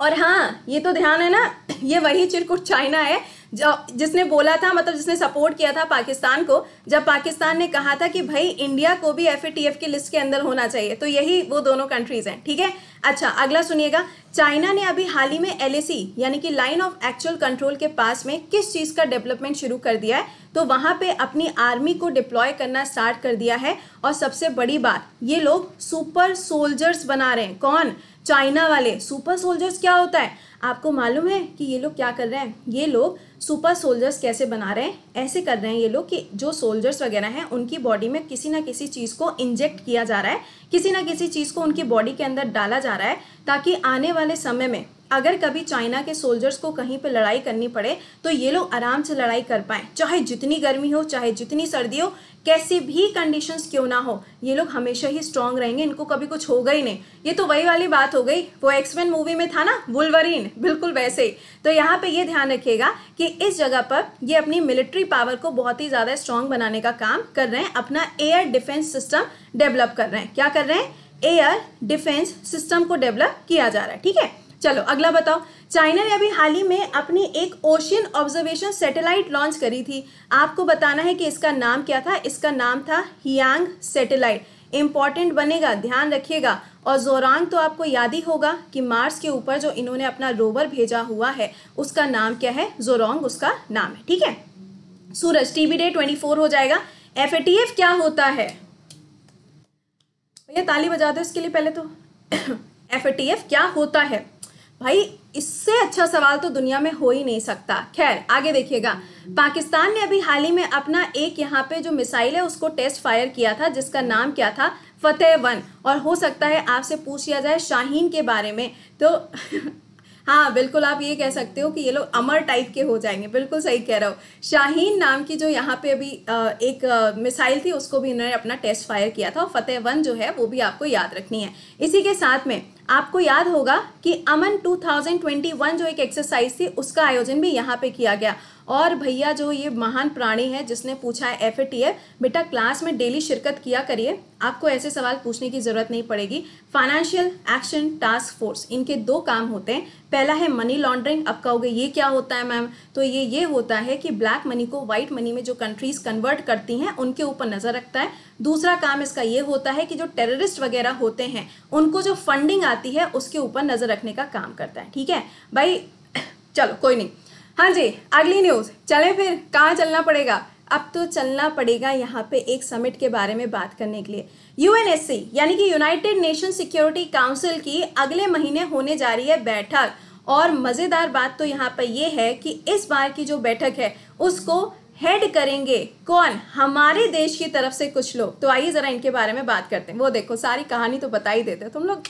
और हाँ ये तो ध्यान है ना ये वही चिरकुट चाइना है जो जिसने बोला था मतलब जिसने सपोर्ट किया था पाकिस्तान को जब पाकिस्तान ने कहा था कि भाई इंडिया को भी एफ की लिस्ट के अंदर होना चाहिए तो यही वो दोनों कंट्रीज हैं ठीक है अच्छा अगला सुनिएगा चाइना ने अभी हाल ही में एल यानी कि लाइन ऑफ एक्चुअल कंट्रोल के पास में किस चीज़ का डेवलपमेंट शुरू कर दिया है तो वहां पे अपनी आर्मी को डिप्लॉय करना स्टार्ट कर दिया है और सबसे बड़ी बात ये लोग सुपर सोल्जर्स बना रहे हैं कौन चाइना वाले सुपर सोल्जर्स क्या होता है आपको मालूम है कि ये लोग क्या कर रहे हैं ये लोग सुपर सोल्जर्स कैसे बना रहे हैं ऐसे कर रहे हैं ये लोग कि जो सोल्जर्स वगैरह हैं उनकी बॉडी में किसी ना किसी चीज़ को इंजेक्ट किया जा रहा है किसी ना किसी चीज़ को उनकी बॉडी के अंदर डाला जा रहा है ताकि आने वाले समय में अगर कभी चाइना के सोल्जर्स को कहीं पे लड़ाई करनी पड़े तो ये लोग आराम से लड़ाई कर पाए चाहे जितनी गर्मी हो चाहे जितनी सर्दी हो कैसी भी कंडीशंस क्यों ना हो ये लोग हमेशा ही स्ट्रांग रहेंगे इनको कभी कुछ होगा ही नहीं ये तो वही वाली बात हो गई वो एक्समैन मूवी में था ना वुलवरीन बिल्कुल वैसे ही तो यहाँ पे ये ध्यान रखिएगा कि इस जगह पर ये अपनी मिलिट्री पावर को बहुत ही ज़्यादा स्ट्रांग बनाने का काम कर रहे हैं अपना एयर डिफेंस सिस्टम डेवलप कर रहे हैं क्या कर रहे हैं एयर डिफेंस सिस्टम को डेवलप किया जा रहा है ठीक है चलो अगला बताओ चाइना ने अभी हाल ही में अपनी एक ओशियन ऑब्जर्वेशन सैटेलाइट लॉन्च करी थी आपको बताना है कि इसका नाम क्या था इसका नाम था हियांग सैटेलाइट इम्पॉर्टेंट बनेगा ध्यान रखिएगा और जोरांग तो आपको याद ही होगा कि मार्स के ऊपर जो इन्होंने अपना रोवर भेजा हुआ है उसका नाम क्या है जोरांग उसका नाम है ठीक है Suraj TV day twenty four हो जाएगा एफ क्या होता है भैया ताली बजा दो इसके लिए पहले तो एफ *coughs* क्या होता है भाई इससे अच्छा सवाल तो दुनिया में हो ही नहीं सकता खैर आगे देखिएगा पाकिस्तान ने अभी हाल ही में अपना एक यहाँ पे जो मिसाइल है उसको टेस्ट फायर किया था जिसका नाम क्या था फतेह वन और हो सकता है आपसे पूछ लिया जाए शाहीन के बारे में तो *laughs* हाँ बिल्कुल आप ये कह सकते हो कि ये लोग अमर टाइप के हो जाएंगे बिल्कुल सही कह रहे हो शाहीन नाम की जो यहाँ पे अभी एक मिसाइल थी उसको भी इन्होंने अपना टेस्ट फायर किया था और फतेह वन जो है वो भी आपको याद रखनी है इसी के साथ में आपको याद होगा कि अमन 2021 जो एक एक्सरसाइज थी उसका आयोजन भी यहाँ पे किया गया और भैया जो ये महान प्राणी है जिसने पूछा है एफ बेटा क्लास में डेली शिरकत किया करिए आपको ऐसे सवाल पूछने की ज़रूरत नहीं पड़ेगी फाइनेंशियल एक्शन टास्क फोर्स इनके दो काम होते हैं पहला है मनी लॉन्ड्रिंग अब कहोगे ये क्या होता है मैम तो ये ये होता है कि ब्लैक मनी को व्हाइट मनी में जो कंट्रीज कन्वर्ट करती हैं उनके ऊपर नज़र रखता है दूसरा काम इसका ये होता है कि जो टेररिस्ट वगैरह होते हैं उनको जो फंडिंग आती है उसके ऊपर नज़र रखने का काम करता है ठीक है भाई चलो कोई नहीं हाँ जी अगली न्यूज़ चले फिर कहाँ चलना पड़ेगा अब तो चलना पड़ेगा यहाँ पे एक समिट के बारे में बात करने के लिए यूएनएससी यानी कि यूनाइटेड नेशन सिक्योरिटी काउंसिल की अगले महीने होने जा रही है बैठक और मज़ेदार बात तो यहाँ पर यह है कि इस बार की जो बैठक है उसको हेड करेंगे कौन हमारे देश की तरफ से कुछ लोग तो आइए ज़रा इनके बारे में बात करते हैं वो देखो सारी कहानी तो बता ही देते तुम लोग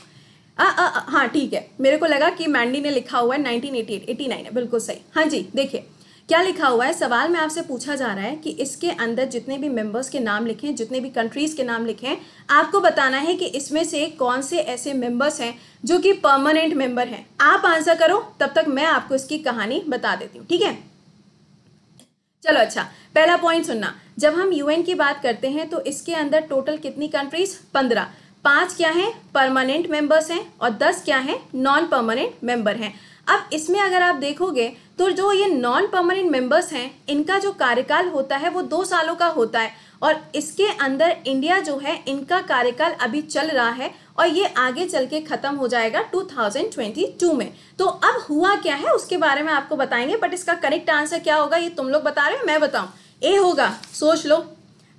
आ, आ, आ, हाँ ठीक है मेरे को लगा कि मैंडी ने लिखा हुआ है एटी नाइन है बिल्कुल सही हाँ जी देखिए क्या लिखा हुआ है सवाल में आपसे पूछा जा रहा है कि इसके अंदर जितने भी मेंबर्स के नाम लिखे हैं जितने भी कंट्रीज के नाम लिखे हैं आपको बताना है कि इसमें से कौन से ऐसे मेंबर्स हैं जो कि परमानेंट मेंबर हैं आप आंसर करो तब तक मैं आपको इसकी कहानी बता देती हूँ ठीक है चलो अच्छा पहला पॉइंट सुनना जब हम यूएन की बात करते हैं तो इसके अंदर टोटल कितनी कंट्रीज पंद्रह पांच क्या हैं परमानेंट मेंबर्स हैं और दस क्या हैं नॉन परमानेंट मेंबर हैं अब इसमें अगर आप देखोगे तो जो ये नॉन परमानेंट मेंबर्स हैं इनका जो कार्यकाल होता है वो दो सालों का होता है और इसके अंदर इंडिया जो है इनका कार्यकाल अभी चल रहा है और ये आगे चल के ख़त्म हो जाएगा 2022 में तो अब हुआ क्या है उसके बारे में आपको बताएंगे बट इसका करेक्ट आंसर क्या होगा ये तुम लोग बता रहे हो मैं बताऊं ए होगा सोच लो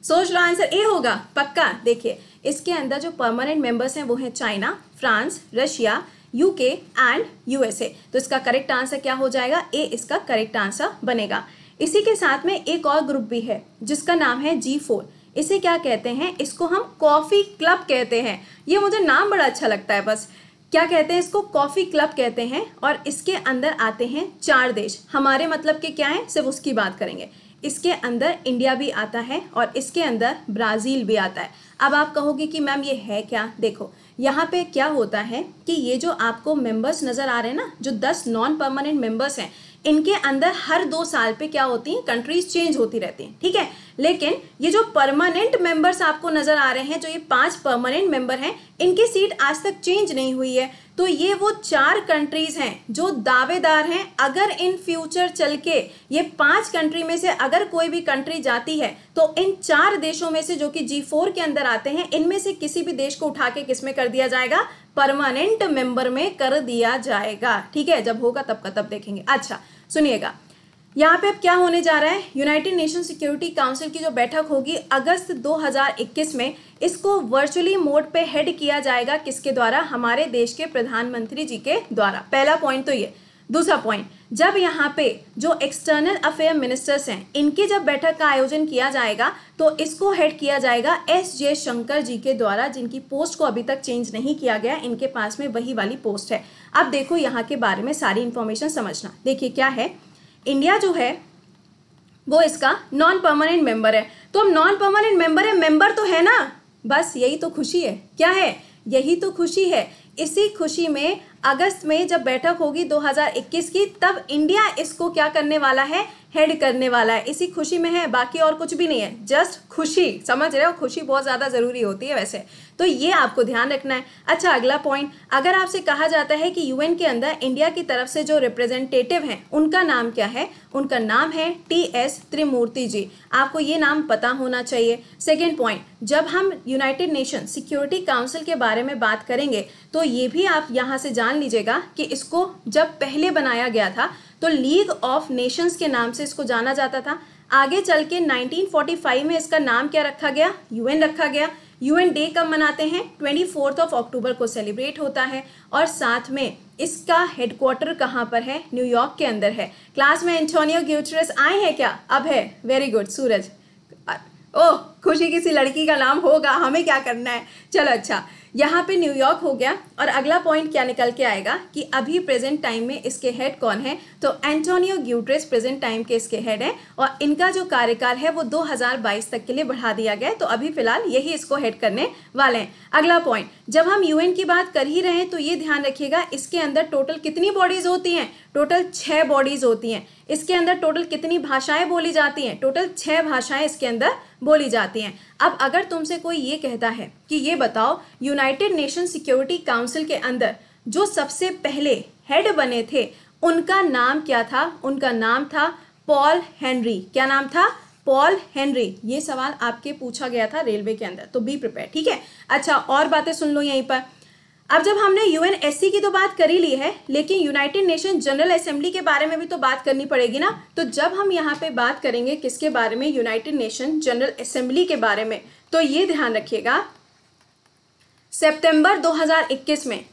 सोच लो आंसर ए होगा पक्का देखिए इसके अंदर जो परमानेंट मेंबर्स हैं वो हैं China France Russia UK and USA तो इसका करेक्ट आंसर क्या हो जाएगा ए इसका करेक्ट आंसर बनेगा इसी के साथ में एक और ग्रुप भी है जिसका नाम है जी फोर इसे क्या कहते हैं इसको हम कॉफ़ी क्लब कहते हैं ये मुझे नाम बड़ा अच्छा लगता है बस क्या कहते हैं इसको कॉफ़ी क्लब कहते हैं और इसके अंदर आते हैं चार देश हमारे मतलब के क्या हैं सिर्फ उसकी बात करेंगे इसके अंदर इंडिया भी आता है और इसके अंदर ब्राज़ील भी आता है अब आप कहोगे कि मैम ये है क्या देखो यहाँ पे क्या होता है कि ये जो आपको मेंबर्स नज़र आ रहे हैं ना जो दस नॉन परमानेंट मेंबर्स हैं इनके अंदर हर दो साल पे क्या होती हैं कंट्रीज चेंज होती रहती हैं ठीक है लेकिन ये जो परमानेंट मेंबर्स आपको नजर आ रहे हैं जो ये पांच परमानेंट मेंबर हैं इनकी सीट आज तक चेंज नहीं हुई है तो ये वो चार कंट्रीज हैं जो दावेदार हैं अगर इन फ्यूचर चल के ये पांच कंट्री में से अगर कोई भी कंट्री जाती है तो इन चार देशों में से जो कि जी फोर के अंदर आते हैं इनमें से किसी भी देश को उठा के किसमें कर दिया जाएगा परमानेंट मेंबर में कर दिया जाएगा ठीक है जब होगा तब का तब देखेंगे अच्छा सुनिएगा यहाँ पे अब क्या होने जा रहा है यूनाइटेड नेशन सिक्योरिटी काउंसिल की जो बैठक होगी अगस्त 2021 में इसको वर्चुअली मोड पे हेड किया जाएगा किसके द्वारा हमारे देश के प्रधानमंत्री जी के द्वारा पहला पॉइंट तो ये दूसरा पॉइंट जब यहाँ पे जो एक्सटर्नल अफेयर मिनिस्टर्स हैं इनकी जब बैठक का आयोजन किया जाएगा तो इसको हेड किया जाएगा एस जे शंकर जी के द्वारा जिनकी पोस्ट को अभी तक चेंज नहीं किया गया इनके पास में वही वाली पोस्ट है अब देखो यहाँ के बारे में सारी इन्फॉर्मेशन समझना देखिए क्या है इंडिया जो है वो इसका नॉन परमानेंट मेंबर है तो हम नॉन परमानेंट मेंबर है मेंबर तो है ना बस यही तो खुशी है क्या है यही तो खुशी है इसी खुशी में अगस्त में जब बैठक होगी 2021 की तब इंडिया इसको क्या करने वाला है हेड करने वाला है इसी खुशी में है बाकी और कुछ भी नहीं है जस्ट खुशी समझ रहे हो खुशी बहुत ज़्यादा ज़रूरी होती है वैसे तो ये आपको ध्यान रखना है अच्छा अगला पॉइंट अगर आपसे कहा जाता है कि यूएन के अंदर इंडिया की तरफ से जो रिप्रेजेंटेटिव हैं उनका नाम क्या है उनका नाम है टी एस त्रिमूर्ति जी आपको ये नाम पता होना चाहिए सेकेंड पॉइंट जब हम यूनाइटेड नेशन सिक्योरिटी काउंसिल के बारे में बात करेंगे तो ये भी आप यहाँ से जान लीजिएगा कि इसको जब पहले बनाया गया था तो लीग ऑफ नेशंस के नाम से इसको जाना जाता था आगे चल के नाइनटीन में इसका नाम क्या रखा गया यूएन रखा गया यूएन डे कब मनाते हैं ट्वेंटी फोर्थ ऑफ अक्टूबर को सेलिब्रेट होता है और साथ में इसका हेडक्वार्टर कहाँ पर है न्यूयॉर्क के अंदर है क्लास में एंटोनियो ग्यूटरस आए हैं क्या अब है वेरी गुड सूरज ओह खुशी किसी लड़की का नाम होगा हमें क्या करना है चलो अच्छा यहाँ पे न्यूयॉर्क हो गया और अगला पॉइंट क्या निकल के आएगा कि अभी प्रेजेंट टाइम में इसके हेड कौन है तो एंटोनियो ग्यूट्रेस प्रेजेंट टाइम के इसके हेड है और इनका जो कार्यकाल है वो 2022 तक के लिए बढ़ा दिया गया तो अभी फिलहाल यही इसको हेड करने वाले हैं अगला पॉइंट जब हम यूएन की बात कर ही रहे हैं तो ये ध्यान रखिएगा इसके अंदर टोटल कितनी बॉडीज होती हैं टोटल छः बॉडीज होती हैं इसके अंदर टोटल कितनी भाषाएं बोली जाती हैं टोटल छः भाषाएं इसके अंदर बोली जाती हैं अब अगर तुमसे कोई ये कहता है कि ये बताओ यूनाइटेड नेशन सिक्योरिटी काउंसिल के अंदर जो सबसे पहले हेड बने थे उनका नाम क्या था उनका नाम था पॉल हेनरी क्या नाम था पॉल हेनरी ये सवाल आपके पूछा गया था रेलवे के अंदर तो बी प्रिपेयर ठीक है अच्छा और बातें सुन लो यहीं पर अब जब हमने यूएनएससी की तो बात कर ही ली है लेकिन यूनाइटेड नेशन जनरल असेंबली के बारे में भी तो बात करनी पड़ेगी ना तो जब हम यहाँ पे बात करेंगे किसके बारे में यूनाइटेड नेशन जनरल असेंबली के बारे में तो ये ध्यान रखिएगा सितंबर 2021 में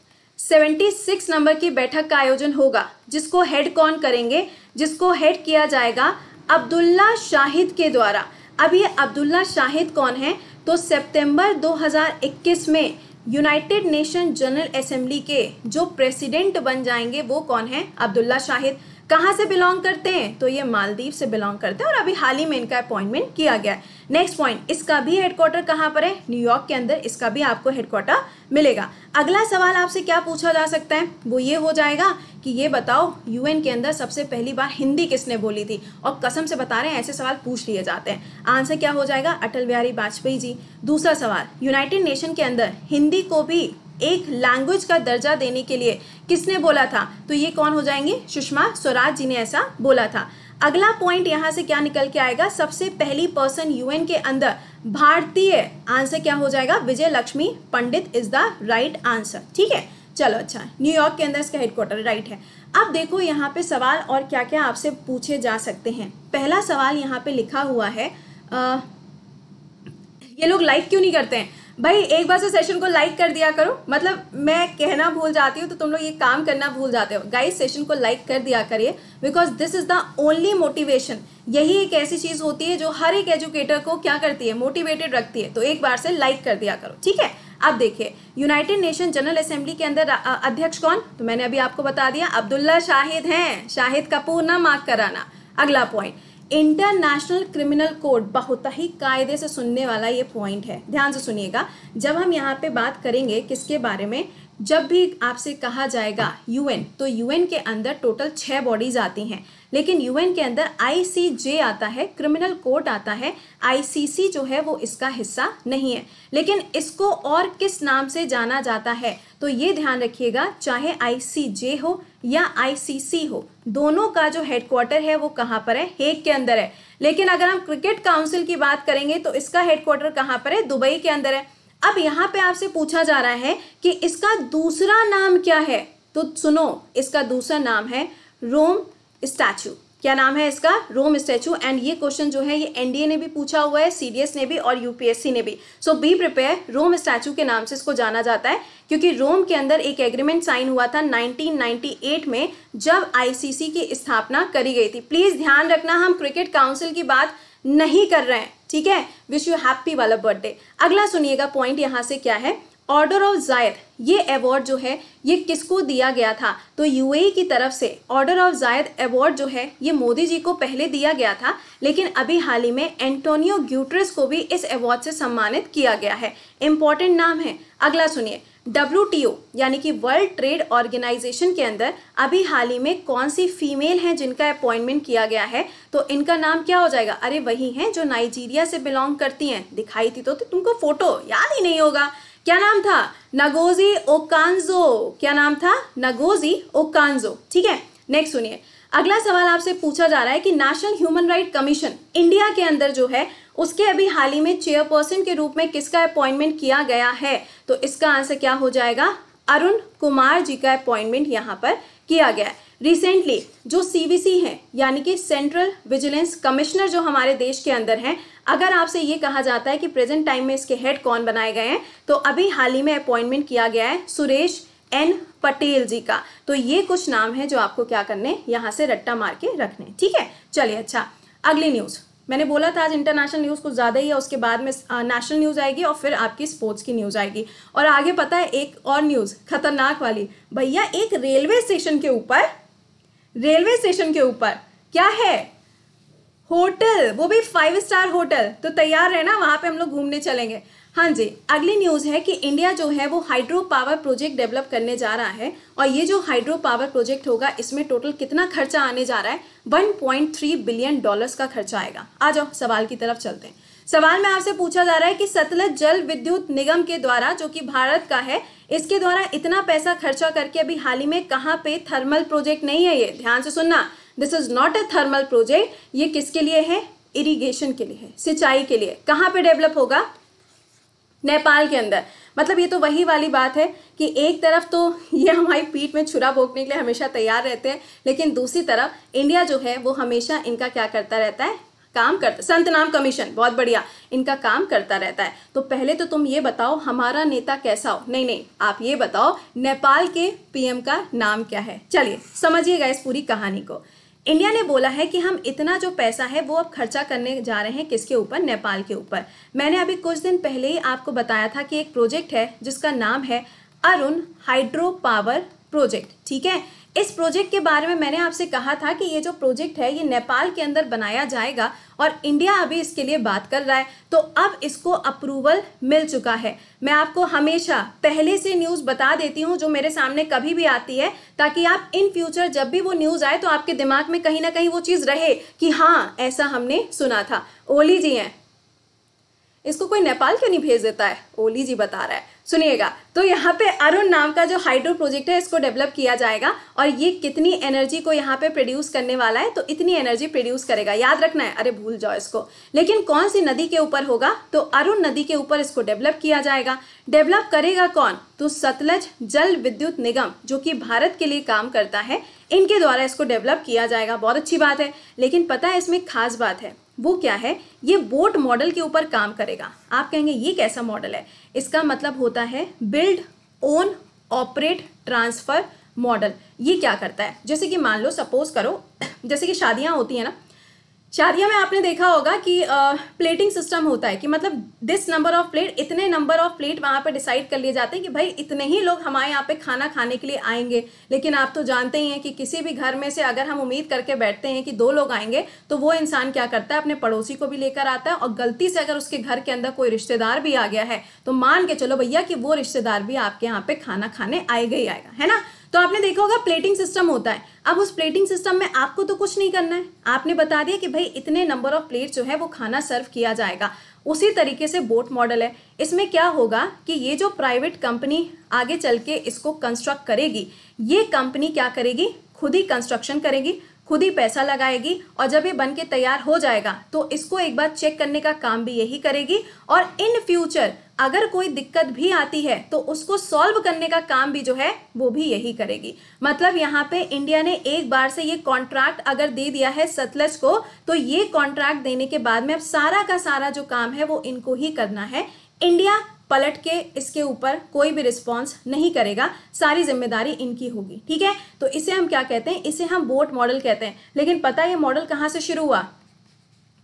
76 नंबर की बैठक का आयोजन होगा जिसको हेड कौन करेंगे जिसको हेड किया जाएगा अब्दुल्ला शाहिद के द्वारा अब ये अब्दुल्ला शाहिद कौन है तो सितंबर 2021 में यूनाइटेड नेशन जनरल असेंबली के जो प्रेसिडेंट बन जाएंगे वो कौन है अब्दुल्ला शाहिद कहाँ से बिलोंग करते हैं तो ये मालदीव से बिलोंग करते हैं और अभी हाल ही में इनका अपॉइंटमेंट किया गया है नेक्स्ट पॉइंट इसका भी हेडक्वार्टर कहाँ पर है न्यूयॉर्क के अंदर इसका भी आपको हेडक्वार्टर मिलेगा अगला सवाल आपसे क्या पूछा जा सकता है वो ये हो जाएगा कि ये बताओ यूएन के अंदर सबसे पहली बार हिंदी किसने बोली थी और कसम से बता रहे हैं ऐसे सवाल पूछ लिए जाते हैं आंसर क्या हो जाएगा अटल बिहारी वाजपेयी जी दूसरा सवाल यूनाइटेड नेशन के अंदर हिंदी को भी एक लैंग्वेज का दर्जा देने के लिए किसने बोला था तो ये कौन हो जाएंगे सुषमा स्वराज जी ने ऐसा बोला था अगला पॉइंट यहां से क्या निकल के आएगा सबसे पहली पर्सन यूएन के अंदर भारतीय आंसर क्या हो जाएगा Vijay Lakshmi Pandit is the right answer ठीक है चलो अच्छा न्यूयॉर्क के अंदर इसका हेडक्वार्टर राइट है अब देखो यहाँ पे सवाल और क्या क्या आपसे पूछे जा सकते हैं पहला सवाल यहाँ पे लिखा हुआ है आ, ये लोग लाइक क्यों नहीं करते हैं भाई एक बार से सेशन को लाइक कर दिया करो मतलब मैं कहना भूल जाती हूँ तो तुम लोग ये काम करना भूल जाते हो गाइस सेशन को लाइक कर दिया करिए because this is the only motivation यही एक ऐसी चीज़ होती है जो हर एक एजुकेटर को क्या करती है मोटिवेटेड रखती है तो एक बार से लाइक कर दिया करो ठीक है अब देखिए यूनाइटेड नेशन जनरल असेंबली के अंदर अध्यक्ष कौन तो मैंने अभी आपको बता दिया अब्दुल्ला शाहिद हैं शाहिद कपूर ना मार्क कराना अगला पॉइंट इंटरनेशनल क्रिमिनल कोड बहुत ही कायदे से सुनने वाला ये पॉइंट है ध्यान से सुनिएगा जब हम यहाँ पे बात करेंगे किसके बारे में जब भी आपसे कहा जाएगा यूएन तो यूएन के अंदर टोटल छह बॉडीज आती हैं लेकिन यूएन के अंदर आईसीजे आता है क्रिमिनल कोर्ट आता है आईसीसी जो है वो इसका हिस्सा नहीं है लेकिन इसको और किस नाम से जाना जाता है तो ये ध्यान रखिएगा चाहे आईसीजे हो या आईसीसी हो दोनों का जो हेडक्वार्टर है वो कहाँ पर है हेग के अंदर है लेकिन अगर हम क्रिकेट काउंसिल की बात करेंगे तो इसका हेडक्वार्टर कहाँ पर है दुबई के अंदर है अब यहाँ पे आपसे पूछा जा रहा है कि इसका दूसरा नाम क्या है तो सुनो इसका दूसरा नाम है रोम स्टैचू क्या नाम है इसका रोम स्टैचू एंड ये क्वेश्चन जो है ये एनडीए ने भी पूछा हुआ है सीडीएस ने भी और यूपीएससी ने भी so be prepare Rome statute के नाम से इसको जाना जाता है क्योंकि रोम के अंदर एक एग्रीमेंट साइन हुआ था 1998 में जब आईसीसी की स्थापना करी गई थी प्लीज ध्यान रखना हम क्रिकेट काउंसिल की बात नहीं कर रहे हैं ठीक है विश यू हैप्पी वाला बर्थडे अगला सुनिएगा पॉइंट यहां से क्या है ऑर्डर ऑफ जायद ये अवार्ड जो है ये किसको दिया गया था तो यूएई e की तरफ से ऑर्डर ऑफ जायद अवार्ड जो है ये मोदी जी को पहले दिया गया था लेकिन अभी हाल ही में एंटोनियो ग्यूट्रेस को भी इस अवार्ड से सम्मानित किया गया है इंपॉर्टेंट नाम है अगला सुनिए डब्ल्यू यानी कि वर्ल्ड ट्रेड ऑर्गेनाइजेशन के अंदर अभी हाल ही में कौन सी फीमेल हैं जिनका अपॉइंटमेंट किया गया है तो इनका नाम क्या हो जाएगा अरे वही हैं जो नाइजीरिया से बिलोंग करती हैं दिखाई थी तो, तो तुमको फोटो याद ही नहीं होगा क्या नाम था नागोजी ओकानजो क्या नाम था नागोजी ओकानजो ठीक है नेक्स्ट सुनिए अगला सवाल आपसे पूछा जा रहा है कि national human right commission India के अंदर जो है उसके अभी हाल ही में चेयरपर्सन के रूप में किसका अपॉइंटमेंट किया गया है तो इसका आंसर क्या हो जाएगा अरुण कुमार जी का अपॉइंटमेंट यहाँ पर किया गया है रिसेंटली जो सीवीसी हैं यानी कि सेंट्रल विजिलेंस कमिश्नर जो हमारे देश के अंदर हैं अगर आपसे ये कहा जाता है कि प्रेजेंट टाइम में इसके हेड कौन बनाए गए हैं तो अभी हाल ही में अपॉइंटमेंट किया गया है सुरेश एन पटेल जी का तो ये कुछ नाम है जो आपको क्या करने यहाँ से रट्टा मार के रखने ठीक है चलिए अच्छा अगली न्यूज़ मैंने बोला था आज इंटरनेशनल न्यूज़ कुछ ज़्यादा ही है उसके बाद में नेशनल न्यूज़ आएगी और फिर आपकी स्पोर्ट्स की न्यूज़ आएगी और आगे पता है एक और न्यूज़ खतरनाक वाली भैया एक रेलवे स्टेशन के ऊपर रेलवे स्टेशन के ऊपर क्या है होटल वो भी फाइव स्टार होटल तो तैयार रहना वहां पे हम लोग घूमने चलेंगे हाँ जी अगली न्यूज़ है कि इंडिया जो है वो हाइड्रो पावर प्रोजेक्ट डेवलप करने जा रहा है और ये जो हाइड्रो पावर प्रोजेक्ट होगा इसमें टोटल कितना खर्चा आने जा रहा है 1.3 बिलियन डॉलर्स का खर्चा आएगा आ जाओ सवाल की तरफ चलते हैं सवाल में आपसे पूछा जा रहा है कि सतलज जल विद्युत निगम के द्वारा जो कि भारत का है इसके द्वारा इतना पैसा खर्चा करके अभी हाल ही में कहाँ पे थर्मल प्रोजेक्ट नहीं है ये ध्यान से सुनना this is not a thermal project ये किसके लिए है इरिगेशन के लिए है सिंचाई के लिए कहाँ पे डेवलप होगा नेपाल के अंदर मतलब ये तो वही वाली बात है कि एक तरफ तो ये हमारी पीठ में छुरा भोगने के लिए हमेशा तैयार रहते हैं लेकिन दूसरी तरफ इंडिया जो है वो हमेशा इनका क्या करता रहता है काम करता संत नाम कमीशन बहुत बढ़िया इनका काम करता रहता है तो पहले तो तुम ये बताओ हमारा नेता कैसा हो नहीं नहीं आप ये बताओ नेपाल के पीएम का नाम क्या है चलिए समझिएगा इस पूरी कहानी को इंडिया ने बोला है कि हम इतना जो पैसा है वो अब खर्चा करने जा रहे हैं किसके ऊपर नेपाल के ऊपर मैंने अभी कुछ दिन पहले ही आपको बताया था कि एक प्रोजेक्ट है जिसका नाम है अरुण हाइड्रो पावर प्रोजेक्ट ठीक है इस प्रोजेक्ट के बारे में मैंने आपसे कहा था कि ये जो प्रोजेक्ट है ये नेपाल के अंदर बनाया जाएगा और इंडिया अभी इसके लिए बात कर रहा है तो अब इसको अप्रूवल मिल चुका है मैं आपको हमेशा पहले से न्यूज़ बता देती हूँ जो मेरे सामने कभी भी आती है ताकि आप इन फ्यूचर जब भी वो न्यूज़ आए तो आपके दिमाग में कहीं ना कहीं वो चीज़ रहे कि हाँ ऐसा हमने सुना था ओली जी हैं इसको कोई नेपाल क्यों नहीं भेज देता है ओली जी बता रहा है सुनिएगा तो यहाँ पे अरुण नाम का जो हाइड्रो प्रोजेक्ट है इसको डेवलप किया जाएगा और ये कितनी एनर्जी को यहाँ पे प्रोड्यूस करने वाला है तो इतनी एनर्जी प्रोड्यूस करेगा याद रखना है अरे भूल जाओ इसको लेकिन कौन सी नदी के ऊपर होगा तो अरुण नदी के ऊपर इसको डेवलप किया जाएगा डेवलप करेगा कौन तो सतलज जल विद्युत निगम जो कि भारत के लिए काम करता है इनके द्वारा इसको डेवलप किया जाएगा बहुत अच्छी बात है लेकिन पता है इसमें खास बात है वो क्या है ये बोट मॉडल के ऊपर काम करेगा आप कहेंगे ये कैसा मॉडल है इसका मतलब होता है build own operate transfer model ये क्या करता है जैसे कि मान लो सपोज करो जैसे कि शादियां होती हैं ना शादियों में आपने देखा होगा कि प्लेटिंग uh, सिस्टम होता है कि मतलब दिस नंबर ऑफ प्लेट इतने नंबर ऑफ प्लेट वहाँ पे डिसाइड कर लिए जाते हैं कि भाई इतने ही लोग हमारे यहाँ पे खाना खाने के लिए आएंगे लेकिन आप तो जानते ही हैं कि किसी भी घर में से अगर हम उम्मीद करके बैठते हैं कि दो लोग आएंगे तो वो इंसान क्या करता है अपने पड़ोसी को भी लेकर आता है और गलती से अगर उसके घर के अंदर कोई रिश्तेदार भी आ गया है तो मान के चलो भैया कि वो रिश्तेदार भी आपके यहाँ पे खाना खाने आएगा ही आएगा है ना तो आपने देखा होगा प्लेटिंग सिस्टम होता है अब उस प्लेटिंग सिस्टम में आपको तो कुछ नहीं करना है आपने बता दिया कि भाई इतने नंबर ऑफ प्लेट जो है वो खाना सर्व किया जाएगा उसी तरीके से बोट मॉडल है इसमें क्या होगा कि ये जो प्राइवेट कंपनी आगे चल के इसको कंस्ट्रक्ट करेगी ये कंपनी क्या करेगी खुद ही कंस्ट्रक्शन करेगी खुद ही पैसा लगाएगी और जब ये बन के तैयार हो जाएगा तो इसको एक बार चेक करने का काम भी यही करेगी और इन फ्यूचर अगर कोई दिक्कत भी आती है तो उसको सॉल्व करने का काम भी जो है वो भी यही करेगी मतलब यहाँ पे इंडिया ने एक बार से ये कॉन्ट्रैक्ट अगर दे दिया है सतलज को तो ये कॉन्ट्रैक्ट देने के बाद में अब सारा का सारा जो काम है वो इनको ही करना है इंडिया पलट के इसके ऊपर कोई भी रिस्पॉन्स नहीं करेगा सारी जिम्मेदारी इनकी होगी ठीक है तो इसे हम क्या कहते हैं इसे हम बोट मॉडल कहते हैं लेकिन पता ये मॉडल कहाँ से शुरू हुआ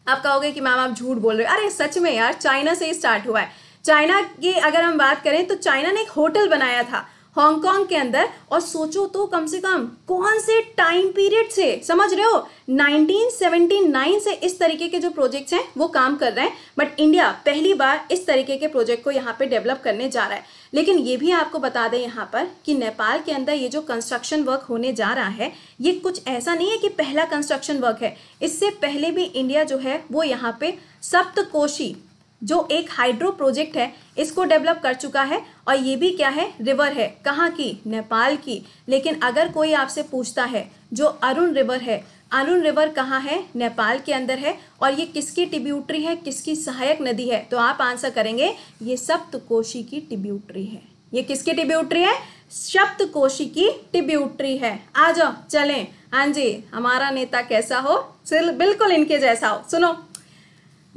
आप कहोगे कि मैम आप झूठ बोल रहे हो अरे सच में यार चाइना से ही स्टार्ट हुआ है चाइना की अगर हम बात करें तो चाइना ने एक होटल बनाया था हांगकांग के अंदर और सोचो तो कम से कम कौन से टाइम पीरियड से समझ रहे हो 1979 से इस तरीके के जो प्रोजेक्ट्स हैं वो काम कर रहे हैं बट इंडिया पहली बार इस तरीके के प्रोजेक्ट को यहाँ पे डेवलप करने जा रहा है लेकिन ये भी आपको बता दें यहाँ पर कि नेपाल के अंदर ये जो कंस्ट्रक्शन वर्क होने जा रहा है ये कुछ ऐसा नहीं है कि पहला कंस्ट्रक्शन वर्क है इससे पहले भी इंडिया जो है वो यहाँ पे सप्तकोशी जो एक हाइड्रो प्रोजेक्ट है इसको डेवलप कर चुका है और ये भी क्या है रिवर है कहाँ की नेपाल की लेकिन अगर कोई आपसे पूछता है जो अरुण रिवर है अरुण रिवर कहाँ है नेपाल के अंदर है और ये किसकी टिब्यूटरी है किसकी सहायक नदी है तो आप आंसर करेंगे ये सप्तकोशी की टिब्यूटरी है ये किसकी टिब्यूटरी है सप्तकोशी की टिब्यूटरी है आ जाओ चलें हाँ जी हमारा नेता कैसा हो बिल्कुल इनके जैसा हो सुनो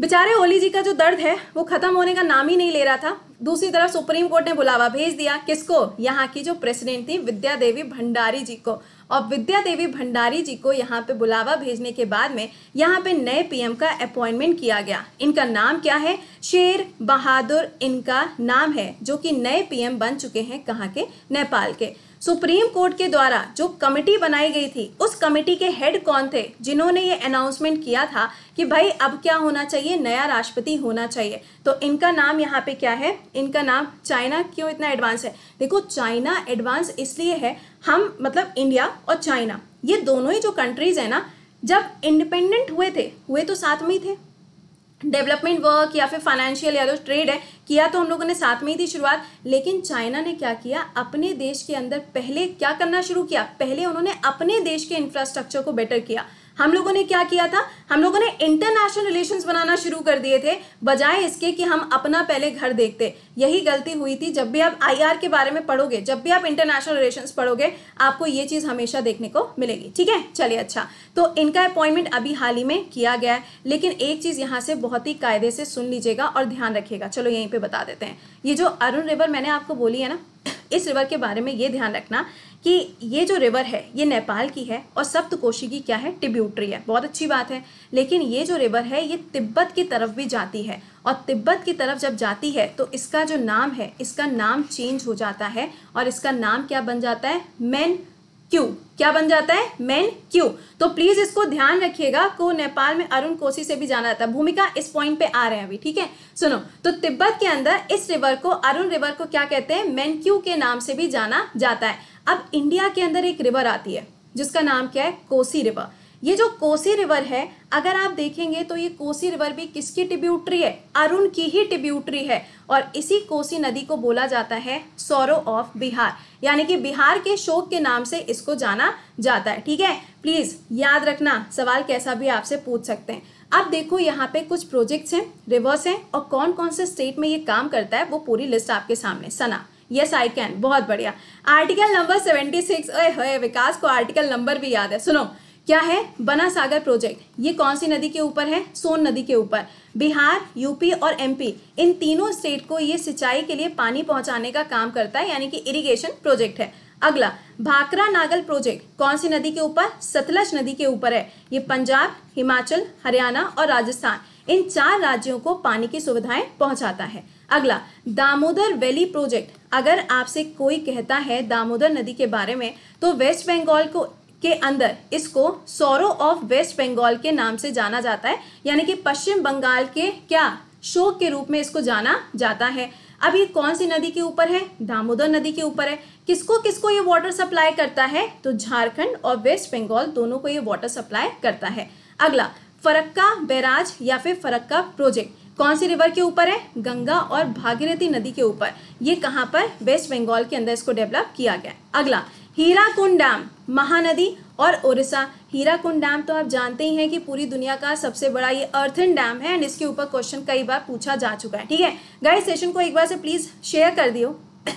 बेचारे ओली जी का जो दर्द है वो खत्म होने का नाम ही नहीं ले रहा था दूसरी तरफ सुप्रीम कोर्ट ने बुलावा भेज दिया किसको यहाँ की जो प्रेसिडेंट थी विद्या देवी भंडारी जी को और विद्या देवी भंडारी जी को यहाँ पे बुलावा भेजने के बाद में यहाँ पे नए पीएम का अपॉइंटमेंट किया गया इनका नाम क्या है शेर बहादुर इनका नाम है जो कि नए पीएम बन चुके हैं कहाँ के नेपाल के सुप्रीम कोर्ट के द्वारा जो कमेटी बनाई गई थी उस कमेटी के हेड कौन थे जिन्होंने ये अनाउंसमेंट किया था कि भाई अब क्या होना चाहिए नया राष्ट्रपति होना चाहिए तो इनका नाम यहाँ पे क्या है इनका नाम चाइना क्यों इतना एडवांस है देखो चाइना एडवांस इसलिए है हम मतलब इंडिया और चाइना ये दोनों ही जो कंट्रीज है ना जब इंडिपेंडेंट हुए थे हुए तो साथ में ही थे डेवलपमेंट वर्क या फिर फाइनेंशियल या तो ट्रेड है किया तो हम लोगों ने साथ में ही थी शुरुआत लेकिन चाइना ने क्या किया अपने देश के अंदर पहले क्या करना शुरू किया पहले उन्होंने अपने देश के इंफ्रास्ट्रक्चर को बेटर किया हम लोगों ने क्या किया था हम लोगों ने इंटरनेशनल रिलेशन बनाना शुरू कर दिए थे बजाय इसके कि हम अपना पहले घर देखते यही गलती हुई थी जब भी आप आई के बारे में पढ़ोगे जब भी आप इंटरनेशनल रिलेशन पढ़ोगे आपको ये चीज़ हमेशा देखने को मिलेगी ठीक है चलिए अच्छा तो इनका अपॉइंटमेंट अभी हाल ही में किया गया है लेकिन एक चीज़ यहाँ से बहुत ही कायदे से सुन लीजिएगा और ध्यान रखिएगा चलो यहीं पर बता देते हैं ये जो अरुण रिवर मैंने आपको बोली है ना इस रिवर के बारे में ये ध्यान रखना कि ये जो रिवर है ये नेपाल की है और सप्तकोशी की क्या है टिब्यूटरी है बहुत अच्छी बात है लेकिन ये जो रिवर है ये तिब्बत की तरफ भी जाती है और तिब्बत की तरफ जब जाती है तो इसका जो नाम है इसका नाम चेंज हो जाता है और इसका नाम क्या बन जाता है मैन क्यू क्या बन जाता है मेन क्यू तो प्लीज इसको ध्यान रखिएगा को नेपाल में अरुण कोसी से भी जाना जाता है भूमिका इस पॉइंट पे आ रहे हैं अभी ठीक है सुनो तो तिब्बत के अंदर इस रिवर को अरुण रिवर को क्या कहते हैं मेन क्यू के नाम से भी जाना जाता है अब इंडिया के अंदर एक रिवर आती है जिसका नाम क्या है कोसी रिवर ये जो कोसी रिवर है अगर आप देखेंगे तो ये कोसी रिवर भी किसकी टिब्यूटरी है अरुण की ही टिब्यूटरी है और इसी कोसी नदी को बोला जाता है सोरो ऑफ बिहार यानी कि बिहार के शोक के नाम से इसको जाना जाता है ठीक है प्लीज़ याद रखना सवाल कैसा भी आपसे पूछ सकते हैं अब देखो यहाँ पे कुछ प्रोजेक्ट्स हैं रिवर्स हैं और कौन कौन से स्टेट में ये काम करता है वो पूरी लिस्ट आपके सामने सना यस आई कैन बहुत बढ़िया article number seventy six Vikas को आर्टिकल नंबर भी याद है सुनो क्या है बना सागर प्रोजेक्ट ये कौन सी नदी के ऊपर है सोन नदी के ऊपर बिहार यूपी और एमपी इन तीनों स्टेट को ये सिंचाई के लिए पानी पहुंचाने का काम करता है यानी कि इरिगेशन प्रोजेक्ट है अगला भाकरा नागल प्रोजेक्ट कौन सी नदी के ऊपर सतलज नदी के ऊपर है ये पंजाब हिमाचल हरियाणा और राजस्थान इन चार राज्यों को पानी की सुविधाएं पहुंचाता है अगला दामोदर वैली प्रोजेक्ट अगर आपसे कोई कहता है दामोदर नदी के बारे में तो वेस्ट बंगाल को के अंदर इसको सौरो ऑफ वेस्ट बंगाल के नाम से जाना जाता है यानी कि पश्चिम बंगाल के क्या शोक के रूप में इसको जाना जाता है अब ये कौन सी नदी के ऊपर है दामोदर नदी के ऊपर है किसको किसको ये वाटर सप्लाई करता है तो झारखंड और वेस्ट बंगाल दोनों को ये वाटर सप्लाई करता है अगला फरक्का बैराज या फिर फरक्का प्रोजेक्ट कौन सी रिवर के ऊपर है गंगा और भागीरथी नदी के ऊपर ये कहाँ पर वेस्ट बंगाल के अंदर इसको डेवलप किया गया अगला हीराकुंड डैम महानदी और ओरिसा हीराकुंड डैम तो आप जानते ही हैं कि पूरी दुनिया का सबसे बड़ा ये अर्थन डैम है एंड इसके ऊपर क्वेश्चन कई बार पूछा जा चुका है ठीक है गाइस सेशन को एक बार से प्लीज शेयर कर दियो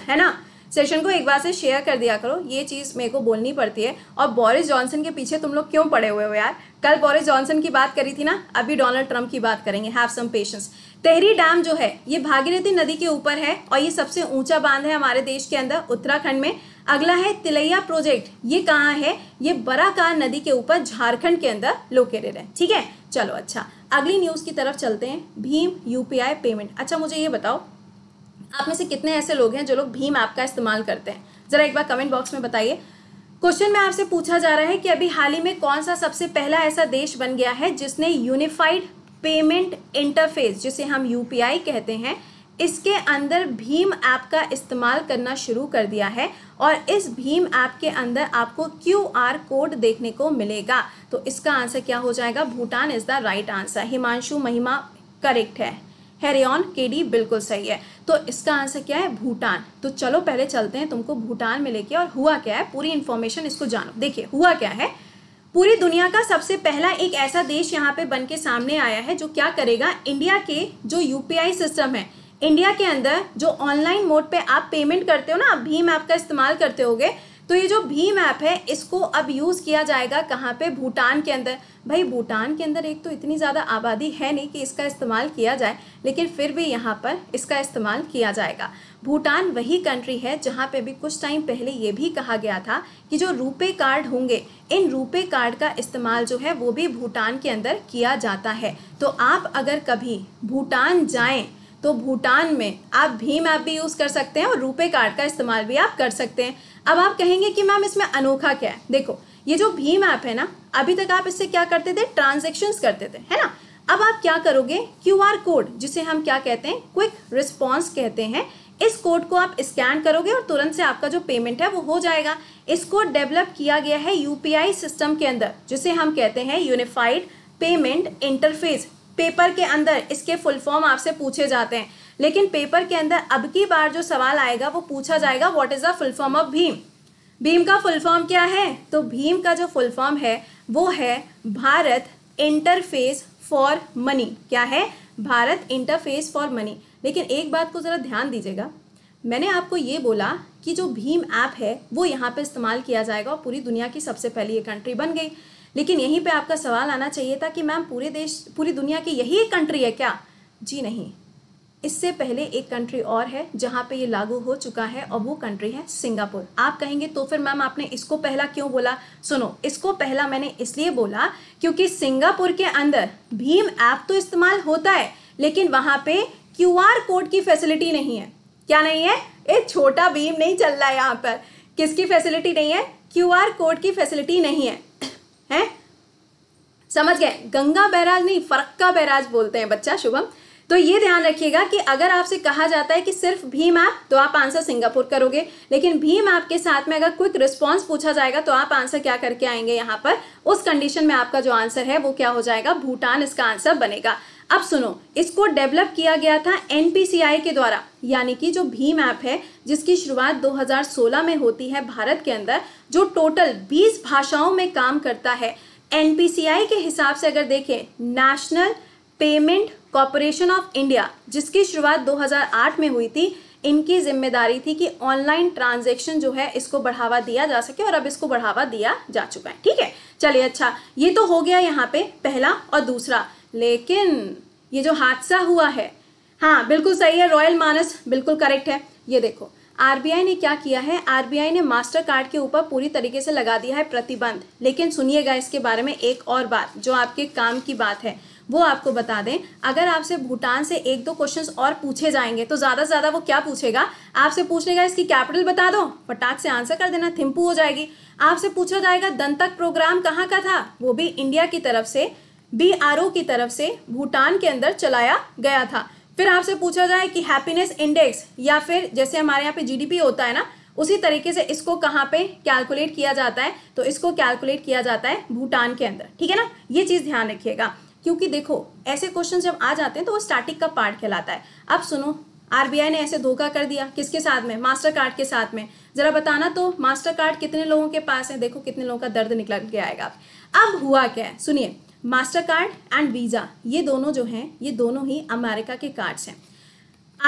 है ना सेशन को एक बार से शेयर कर दिया करो ये चीज़ मेरे को बोलनी पड़ती है और बोरिस जॉनसन के पीछे तुम लोग क्यों पड़े हुए हो यार कल बोरिस जॉनसन की बात करी थी ना अभी डोनाल्ड ट्रंप की बात करेंगे have some patience Tehri dam जो है ये भागीरथी नदी के ऊपर है और ये सबसे ऊंचा बांध है हमारे देश के अंदर उत्तराखंड में अगला है तिलैया प्रोजेक्ट ये कहाँ है ये बराकार नदी के ऊपर झारखंड के अंदर लोकेटेड है ठीक है चलो अच्छा अगली न्यूज की तरफ चलते हैं भीम यूपीआई पेमेंट अच्छा मुझे ये बताओ आप में से कितने ऐसे लोग हैं जो लोग भीम ऐप का इस्तेमाल करते हैं जरा एक बार कमेंट बॉक्स में बताइए क्वेश्चन में आपसे पूछा जा रहा है कि अभी हाल ही में कौन सा सबसे पहला ऐसा देश बन गया है जिसने यूनिफाइड पेमेंट इंटरफेस जिसे हम यूपीआई कहते हैं इसके अंदर भीम ऐप का इस्तेमाल करना शुरू कर दिया है और इस भीम ऐप के अंदर आपको क्यू आर कोड देखने को मिलेगा तो इसका आंसर क्या हो जाएगा Bhutan is the right answer Himanshu Mahima correct है के केडी बिल्कुल सही है तो इसका आंसर क्या है भूटान तो चलो पहले चलते हैं तुमको भूटान में लेके और हुआ क्या है पूरी इन्फॉर्मेशन इसको जानो देखिए हुआ क्या है पूरी दुनिया का सबसे पहला एक ऐसा देश यहाँ पे बन के सामने आया है जो क्या करेगा इंडिया के जो यूपीआई सिस्टम है इंडिया के अंदर जो ऑनलाइन मोड पे आप पेमेंट करते हो ना आप भीम ऐप का इस्तेमाल करते होगे तो ये जो भीम ऐप है इसको अब यूज़ किया जाएगा कहाँ पे भूटान के अंदर भाई भूटान के अंदर एक तो इतनी ज़्यादा आबादी है नहीं कि इसका इस्तेमाल किया जाए लेकिन फिर भी यहाँ पर इसका इस्तेमाल किया जाएगा भूटान वही कंट्री है जहाँ पे भी कुछ टाइम पहले ये भी कहा गया था कि जो रुपे कार्ड होंगे इन रुपे कार्ड का इस्तेमाल जो है वो भी भूटान के अंदर किया जाता है तो आप अगर कभी भूटान जाएँ तो भूटान में आप भीम ऐप भी यूज़ कर सकते हैं और रूपे कार्ड का इस्तेमाल भी आप कर सकते हैं अब आप कहेंगे कि मैम इसमें अनोखा क्या है देखो ये जो भीम ऐप है ना अभी तक आप इससे क्या करते थे ट्रांजेक्शन करते थे है ना अब आप क्या करोगे क्यू आर कोड जिसे हम क्या कहते हैं क्विक रिस्पॉन्स कहते हैं इस कोड को आप स्कैन करोगे और तुरंत से आपका जो पेमेंट है वो हो जाएगा इसको डेवलप किया गया है यूपीआई सिस्टम के अंदर जिसे हम कहते हैं यूनिफाइड पेमेंट इंटरफेस पेपर के अंदर इसके फुल फॉर्म आपसे पूछे जाते हैं लेकिन पेपर के अंदर अब की बार जो सवाल आएगा वो पूछा जाएगा what is the full form of Bhim Bhim का फुल फॉर्म क्या है तो भीम का जो फुल फॉर्म है वो है भारत इंटरफेस फॉर मनी क्या है भारत इंटरफेस फॉर मनी लेकिन एक बात को ज़रा ध्यान दीजिएगा मैंने आपको ये बोला कि जो भीम ऐप है वो यहाँ पे इस्तेमाल किया जाएगा और पूरी दुनिया की सबसे पहली ये कंट्री बन गई लेकिन यहीं पे आपका सवाल आना चाहिए था कि मैम पूरे देश पूरी दुनिया की यही एक कंट्री है क्या जी नहीं इससे पहले एक कंट्री और है जहाँ पे ये लागू हो चुका है और वो कंट्री है सिंगापुर आप कहेंगे तो फिर मैम आपने इसको पहला क्यों बोला सुनो इसको पहला मैंने इसलिए बोला क्योंकि सिंगापुर के अंदर भीम ऐप तो इस्तेमाल होता है लेकिन वहाँ पे क्यू कोड की फैसिलिटी नहीं है क्या नहीं है एक छोटा भीम नहीं चल रहा है यहाँ पर किसकी फैसिलिटी नहीं है क्यू कोड की फैसिलिटी नहीं है है समझ गए गंगा बैराज नहीं फरक्का बैराज बोलते हैं बच्चा शुभम तो ये ध्यान रखिएगा कि अगर आपसे कहा जाता है कि सिर्फ भीम ऐप तो आप आंसर सिंगापुर करोगे लेकिन भीम ऐप के साथ में अगर क्विक रिस्पॉन्स पूछा जाएगा तो आप आंसर क्या करके आएंगे यहाँ पर उस कंडीशन में आपका जो आंसर है वो क्या हो जाएगा भूटान इसका आंसर बनेगा अब सुनो इसको डेवलप किया गया था एनपीसीआई के द्वारा यानी कि जो भीम ऐप है जिसकी शुरुआत 2016 में होती है भारत के अंदर जो टोटल 20 भाषाओं में काम करता है एनपीसीआई के हिसाब से अगर देखें National Payment Corporation of India जिसकी शुरुआत 2008 में हुई थी इनकी जिम्मेदारी थी कि ऑनलाइन ट्रांजेक्शन जो है इसको बढ़ावा दिया जा सके और अब इसको बढ़ावा दिया जा चुका है ठीक है चलिए अच्छा ये तो हो गया यहाँ पे पहला और दूसरा लेकिन ये जो हादसा हुआ है हाँ बिल्कुल सही है रॉयल मानस बिल्कुल करेक्ट है ये देखो आरबीआई ने क्या किया है आरबीआई ने मास्टर कार्ड के ऊपर पूरी तरीके से लगा दिया है प्रतिबंध लेकिन सुनिएगा इसके बारे में एक और बात जो आपके काम की बात है वो आपको बता दें अगर आपसे भूटान से एक दो क्वेश्चंस और पूछे जाएंगे तो ज़्यादा से ज़्यादा वो क्या पूछेगा आपसे पूछ लेगा इसकी कैपिटल बता दो फटाक से आंसर कर देना थिम्पू हो जाएगी आपसे पूछा जाएगा दंतक प्रोग्राम कहाँ का था वो भी इंडिया की तरफ से बीआरओ की तरफ से भूटान के अंदर चलाया गया था फिर आपसे पूछा जाए कि हैप्पीनेस इंडेक्स या फिर जैसे हमारे यहाँ पे जीडीपी होता है ना उसी तरीके से इसको कहाँ पे कैलकुलेट किया जाता है तो इसको कैलकुलेट किया जाता है भूटान के अंदर ठीक है ना ये चीज़ ध्यान रखिएगा क्योंकि देखो ऐसे क्वेश्चन जब आ जाते हैं तो वो स्टैटिक का पार्ट कहलाता है अब सुनो आरबीआई ने ऐसे धोखा कर दिया किसके साथ में मास्टर कार्ड के साथ में जरा बताना तो मास्टर कार्ड कितने लोगों के पास है देखो कितने लोगों का दर्द निकल के आएगा अब हुआ क्या है सुनिए मास्टर कार्ड एंड वीज़ा ये दोनों जो हैं ये दोनों ही अमेरिका के कार्ड्स हैं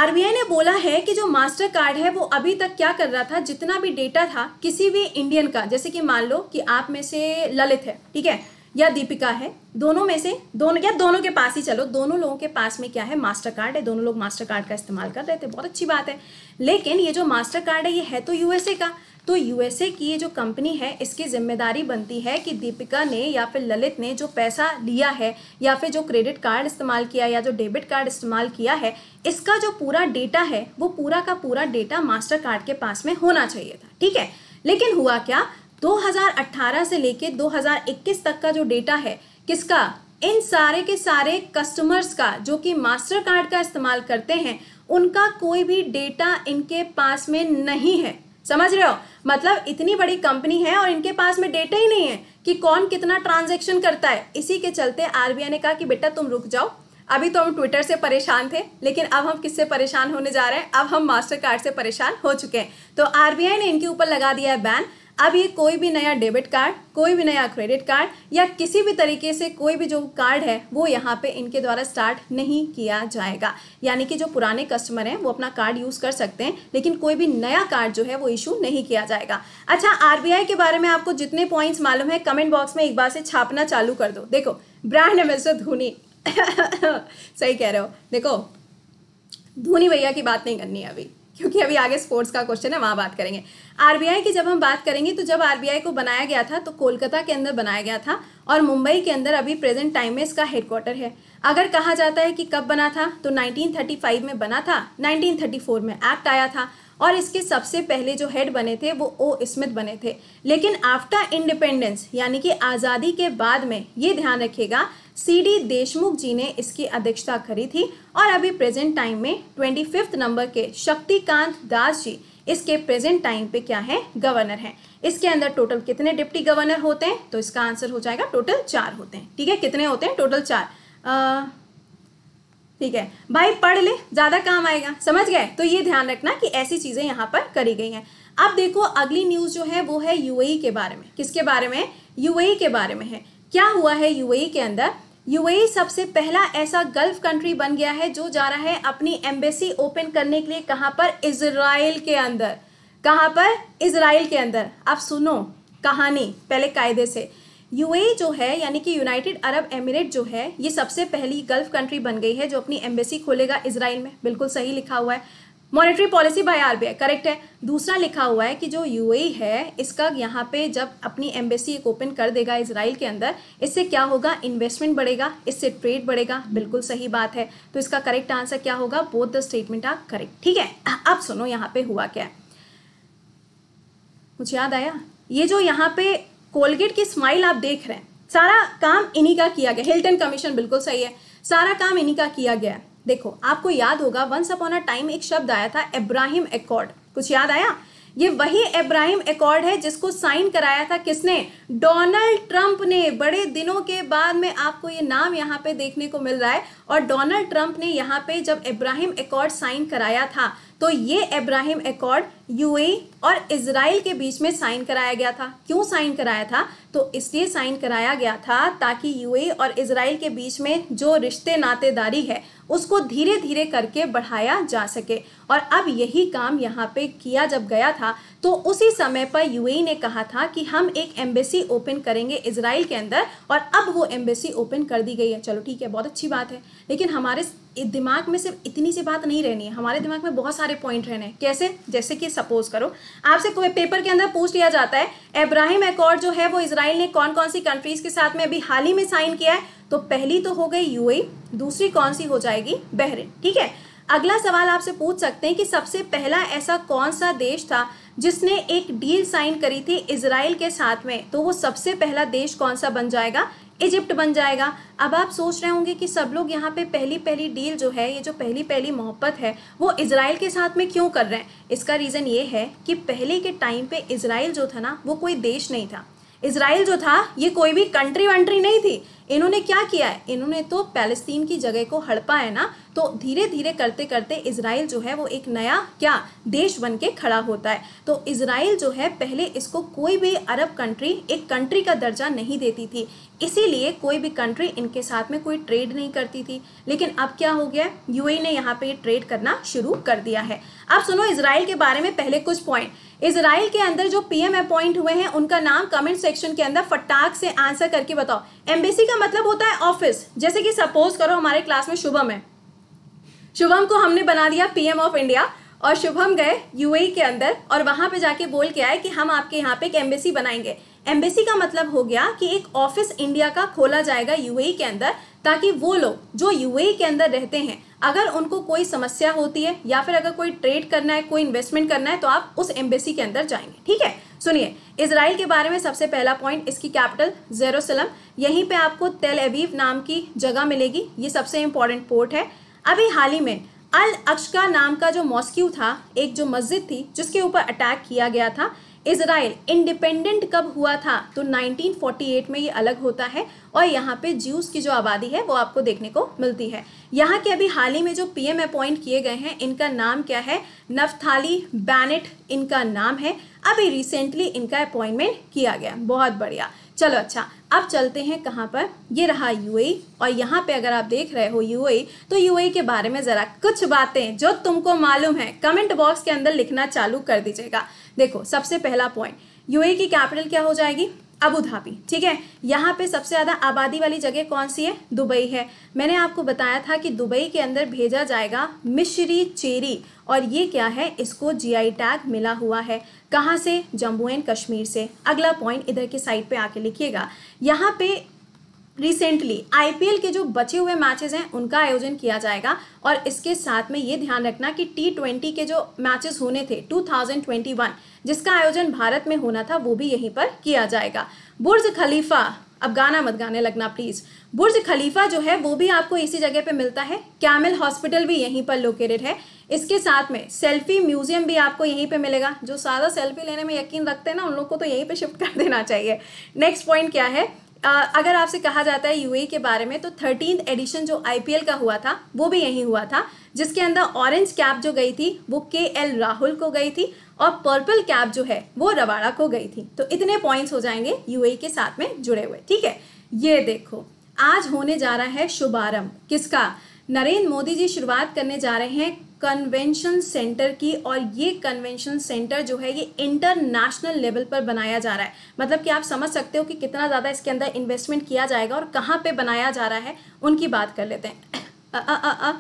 आरबीआई ने बोला है कि जो मास्टर कार्ड है वो अभी तक क्या कर रहा था जितना भी डेटा था किसी भी इंडियन का जैसे कि मान लो कि आप में से ललित है ठीक है या दीपिका है दोनों में से दोनों या दोनों के पास ही चलो दोनों लोगों के पास में क्या है मास्टर कार्ड है दोनों लोग मास्टर कार्ड का इस्तेमाल कर रहे थे बहुत अच्छी बात है लेकिन ये जो मास्टर कार्ड है ये है तो यूएसए का तो यूएसए की ये जो कंपनी है इसकी जिम्मेदारी बनती है कि दीपिका ने या फिर ललित ने जो पैसा लिया है या फिर जो क्रेडिट कार्ड इस्तेमाल किया या जो डेबिट कार्ड इस्तेमाल किया है इसका जो पूरा डेटा है वो पूरा का पूरा डेटा मास्टर कार्ड के पास में होना चाहिए था ठीक है लेकिन हुआ क्या 2018 से लेके 2021 तक का जो डेटा है किसका इन सारे के सारे कस्टमर्स का जो कि मास्टर कार्ड का इस्तेमाल करते हैं उनका कोई भी डेटा इनके पास में नहीं है समझ रहे हो मतलब इतनी बड़ी कंपनी है और इनके पास में डेटा ही नहीं है कि कौन कितना ट्रांजेक्शन करता है इसी के चलते आरबीआई ने कहा कि बेटा तुम रुक जाओ अभी तो हम ट्विटर से परेशान थे लेकिन अब हम किससे परेशान होने जा रहे हैं अब हम मास्टर कार्ड से परेशान हो चुके हैं तो आरबीआई ने इनके ऊपर लगा दिया है बैन अब ये कोई भी नया डेबिट कार्ड कोई भी नया क्रेडिट कार्ड या किसी भी तरीके से कोई भी जो कार्ड है वो यहाँ पे इनके द्वारा स्टार्ट नहीं किया जाएगा यानी कि जो पुराने कस्टमर हैं वो अपना कार्ड यूज़ कर सकते हैं लेकिन कोई भी नया कार्ड जो है वो इशू नहीं किया जाएगा अच्छा आर के बारे में आपको जितने पॉइंट्स मालूम है कमेंट बॉक्स में एक बार से छापना चालू कर दो देखो ब्रांड एम्बेसडर धोनी *laughs* सही कह रहे हो देखो धोनी भैया की बात नहीं करनी अभी क्योंकि अभी आगे स्पोर्ट्स का क्वेश्चन है वहां बात करेंगे आरबीआई की जब हम बात करेंगे तो जब आरबीआई को बनाया गया था तो कोलकाता के अंदर बनाया गया था और मुंबई के अंदर अभी प्रेजेंट टाइम में इसका हेडक्वार्टर है अगर कहा जाता है कि कब बना था तो 1935 में बना था 1934 में एक्ट आया था और इसके सबसे पहले जो हेड बने थे वो ओ स्मिथ बने थे लेकिन आफ्टर इंडिपेंडेंस यानी कि आज़ादी के बाद में ये ध्यान रखिएगा सी डी देशमुख जी ने इसकी अध्यक्षता करी थी और अभी प्रेजेंट टाइम में ट्वेंटी फिफ्थ नंबर के शक्तिकांत दास जी इसके प्रेजेंट टाइम पे क्या है गवर्नर है इसके अंदर टोटल कितने डिप्टी गवर्नर होते हैं तो इसका आंसर हो जाएगा टोटल चार होते हैं ठीक है कितने होते हैं टोटल चार ठीक है भाई पढ़ ले ज़्यादा काम आएगा समझ गए तो ये ध्यान रखना कि ऐसी चीज़ें यहाँ पर करी गई हैं अब देखो अगली न्यूज़ जो है वो है यूएई e के बारे में किसके बारे में यूएई e के बारे में है क्या हुआ है यूएई e के अंदर यूएई सबसे पहला ऐसा गल्फ कंट्री बन गया है जो जा रहा है अपनी एम्बेसी ओपन करने के लिए कहाँ पर इसराइल के अंदर कहाँ पर इसराइल के अंदर आप सुनो कहानी पहले कायदे से यूएई जो है यानी कि यूनाइटेड अरब एमिरेट जो है ये सबसे पहली गल्फ कंट्री बन गई है जो अपनी एम्बेसी खोलेगा इसराइल में बिल्कुल सही लिखा हुआ है monetary policy by RBI correct है दूसरा लिखा हुआ है कि जो यू है इसका यहाँ पे जब अपनी एम्बेसी एक ओपन कर देगा इसराइल के अंदर इससे क्या होगा इन्वेस्टमेंट बढ़ेगा इससे ट्रेड बढ़ेगा बिल्कुल सही बात है तो इसका करेक्ट आंसर क्या होगा both the statement are correct ठीक है अब सुनो यहाँ पे हुआ क्या मुझे याद आया ये जो यहाँ पे कोलगेट की स्माइल आप देख रहे हैं सारा काम इन्हीं का किया गया हिल्टन कमीशन बिल्कुल सही है सारा काम इन्हीं का किया गया देखो आपको याद होगा वंस अपॉन अ टाइम एक शब्द आया था इब्राहिम एकॉर्ड कुछ याद आया ये वही इब्राहिम एकॉर्ड है जिसको साइन कराया था किसने डोनाल्ड ट्रंप ने बड़े दिनों के बाद में आपको ये नाम यहाँ पे देखने को मिल रहा है और डोनाल्ड ट्रंप ने यहाँ पे जब इब्राहिम एकॉर्ड साइन कराया था तो ये इब्राहिम एकॉर्ड यूए और इसराइल के बीच में साइन कराया गया था क्यों साइन कराया था तो इसलिए साइन कराया गया था ताकि यूए और इसराइल के बीच में जो रिश्ते नातेदारी है उसको धीरे धीरे करके बढ़ाया जा सके और अब यही काम यहाँ पे किया जब गया था तो उसी समय पर यूएई ने कहा था कि हम एक एम्बेसी ओपन करेंगे इसराइल के अंदर और अब वो एम्बेसी ओपन कर दी गई है चलो ठीक है बहुत अच्छी बात है लेकिन हमारे दिमाग में सिर्फ इतनी सी बात नहीं रहनी है हमारे दिमाग में बहुत सारे पॉइंट रहने हैं कैसे जैसे कि सपोज करो आपसे कोई पेपर के अंदर पूछ लिया जाता है इब्राहिम अकॉर्ड जो है वो इसराइल ने कौन कौन सी कंट्रीज के साथ में अभी हाल ही में साइन किया है तो पहली तो हो गई यू दूसरी कौन सी हो जाएगी बहरीन ठीक है अगला सवाल आपसे पूछ सकते हैं कि सबसे पहला ऐसा कौन सा देश था जिसने एक डील साइन करी थी इसराइल के साथ में तो वो सबसे पहला देश कौन सा बन जाएगा इजिप्ट बन जाएगा अब आप सोच रहे होंगे कि सब लोग यहाँ पे पहली पहली डील जो है ये जो पहली पहली मोहब्बत है वो इसराइल के साथ में क्यों कर रहे हैं इसका रीज़न ये है कि पहले के टाइम पे इसराइल जो था ना वो कोई देश नहीं था इसराइल जो था ये कोई भी कंट्री वंट्री नहीं थी इन्होंने क्या किया है इन्होंने तो पैलेस्तीन की जगह को हड़पा है ना तो धीरे धीरे करते करते इसराइल जो है वो एक नया क्या देश बन के खड़ा होता है तो इसराइल जो है पहले इसको कोई भी अरब कंट्री एक कंट्री का दर्जा नहीं देती थी इसीलिए कोई भी कंट्री इनके साथ में कोई ट्रेड नहीं करती थी लेकिन अब क्या हो गया यूएई e ने यहाँ पे ट्रेड करना शुरू कर दिया है अब सुनो इसराइल के बारे में पहले कुछ पॉइंट इसराइल के अंदर जो पीएम अपॉइंट हुए हैं उनका नाम कमेंट सेक्शन के अंदर फटाक से आंसर करके बताओ एम्बेसी का मतलब होता है ऑफिस जैसे कि सपोज करो हमारे क्लास में शुभम है शुभम को हमने बना दिया पीएम ऑफ इंडिया और शुभम गए यूएई e के अंदर और वहां पे जाके बोल के आए कि हम आपके यहाँ पे एक एम्बेसी बनाएंगे एम्बेसी का मतलब हो गया कि एक ऑफिस इंडिया का खोला जाएगा यूएई e के अंदर ताकि वो लोग जो यूएई के अंदर रहते हैं अगर उनको कोई समस्या होती है या फिर अगर कोई ट्रेड करना है कोई इन्वेस्टमेंट करना है तो आप उस एम्बेसी के अंदर जाएंगे ठीक है सुनिए इसराइल के बारे में सबसे पहला पॉइंट इसकी कैपिटल जेरोसलम यहीं पे आपको तेल एवीव नाम की जगह मिलेगी ये सबसे इंपॉर्टेंट पोर्ट है अभी हाल ही में अल अक्षका नाम का जो मॉस्क्यू था एक जो मस्जिद थी जिसके ऊपर अटैक किया गया था इसराइल इंडिपेंडेंट कब हुआ था तो 1948 में ये अलग होता है और यहाँ पे ज्यूस की जो आबादी है वो आपको देखने को मिलती है यहाँ के अभी हाल ही में जो पीएम अपॉइंट किए गए हैं इनका नाम क्या है नफथाली बैनेट इनका नाम है अभी रिसेंटली इनका अपॉइंटमेंट किया गया बहुत बढ़िया चलो अच्छा अब चलते हैं कहाँ पर ये रहा यूएई e और यहाँ पे अगर आप देख रहे हो यूएई e, तो यूएई e के बारे में ज़रा कुछ बातें जो तुमको मालूम है कमेंट बॉक्स के अंदर लिखना चालू कर दीजिएगा देखो सबसे पहला पॉइंट यूए e की कैपिटल क्या हो जाएगी अबू धाबी ठीक है यहाँ पे सबसे ज़्यादा आबादी वाली जगह कौन सी है दुबई है मैंने आपको बताया था कि दुबई के अंदर भेजा जाएगा मिश्री चेरी और ये क्या है इसको जीआई टैग मिला हुआ है कहाँ से जम्मू एंड कश्मीर से अगला पॉइंट इधर के साइड पे आके लिखिएगा यहाँ पे रिसेंटली आईपीएल के जो बचे हुए मैचेस हैं उनका आयोजन किया जाएगा और इसके साथ में ये ध्यान रखना कि टी ट्वेंटी के जो मैचेस होने थे 2021 जिसका आयोजन भारत में होना था वो भी यहीं पर किया जाएगा बुर्ज खलीफा अब गाना मत गाने लगना प्लीज़ बुर्ज खलीफा जो है वो भी आपको इसी जगह पे मिलता है कैमिल हॉस्पिटल भी यहीं पर लोकेटेड है इसके साथ में सेल्फी म्यूजियम भी आपको यहीं पे मिलेगा जो सारा सेल्फी लेने में यकीन रखते हैं ना उन लोग को तो यहीं पे शिफ्ट कर देना चाहिए नेक्स्ट पॉइंट क्या है अगर आपसे कहा जाता है यूएई के बारे में तो थर्टीन एडिशन जो आईपीएल का हुआ था वो भी यहीं हुआ था जिसके अंदर ऑरेंज कैप जो गई थी वो के एल राहुल को गई थी और पर्पल कैप जो है वो रवाड़ा को गई थी तो इतने पॉइंट्स हो जाएंगे यूएई के साथ में जुड़े हुए ठीक है ये देखो आज होने जा रहा है शुभारंभ किसका नरेंद्र मोदी जी शुरुआत करने जा रहे हैं कन्वेंशन सेंटर की और ये कन्वेंशन सेंटर जो है ये इंटरनेशनल लेवल पर बनाया जा रहा है मतलब कि आप समझ सकते हो कि कितना ज़्यादा इसके अंदर इन्वेस्टमेंट किया जाएगा और कहाँ पे बनाया जा रहा है उनकी बात कर लेते हैं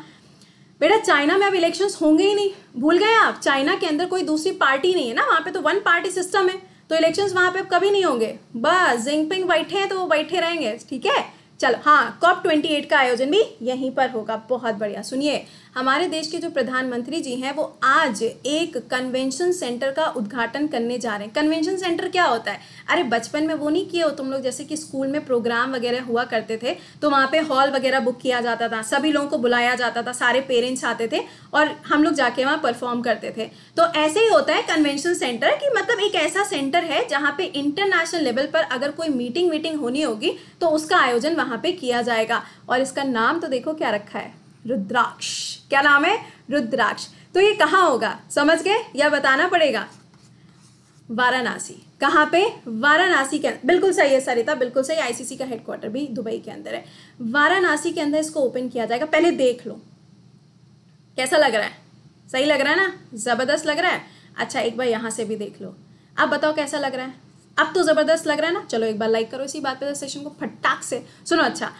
बेटा चाइना में अब इलेक्शंस होंगे ही नहीं भूल गए आप चाइना के अंदर कोई दूसरी पार्टी नहीं है ना वहाँ पे तो वन पार्टी सिस्टम है तो इलेक्शंस वहाँ पे अब कभी नहीं होंगे बस जिंगपिंग बैठे हैं तो वो बैठे रहेंगे ठीक है चलो हाँ कॉप ट्वेंटी एट का आयोजन भी यहीं पर होगा बहुत बढ़िया सुनिए हमारे देश के जो प्रधानमंत्री जी हैं वो आज एक कन्वेंशन सेंटर का उद्घाटन करने जा रहे हैं कन्वेंशन सेंटर क्या होता है अरे बचपन में वो नहीं किए हो तुम लोग जैसे कि स्कूल में प्रोग्राम वगैरह हुआ करते थे तो वहाँ पे हॉल वगैरह बुक किया जाता था सभी लोगों को बुलाया जाता था सारे पेरेंट्स आते थे और हम लोग जाके वहाँ परफॉर्म करते थे तो ऐसे ही होता है कन्वेंशन सेंटर कि मतलब एक ऐसा सेंटर है जहाँ पे इंटरनेशनल लेवल पर अगर कोई मीटिंग वीटिंग होनी होगी तो उसका आयोजन वहाँ पे किया जाएगा और इसका नाम तो देखो क्या रखा है रुद्राक्ष क्या नाम है रुद्राक्ष तो ये कहाँ होगा समझ गए या बताना पड़ेगा वाराणसी कहाँ पे वाराणसी के बिल्कुल सही है सरिता बिल्कुल सही आईसीसी का हेडक्वार्टर भी दुबई के अंदर है वाराणसी के अंदर इसको ओपन किया जाएगा पहले देख लो कैसा लग रहा है सही लग रहा है ना ज़बरदस्त लग रहा है अच्छा एक बार यहाँ से भी देख लो आप बताओ कैसा लग रहा है अब तो ज़बरदस्त लग रहा है ना चलो एक बार लाइक करो इसी बात पे सेशन तो को फटाक से सुनो अच्छा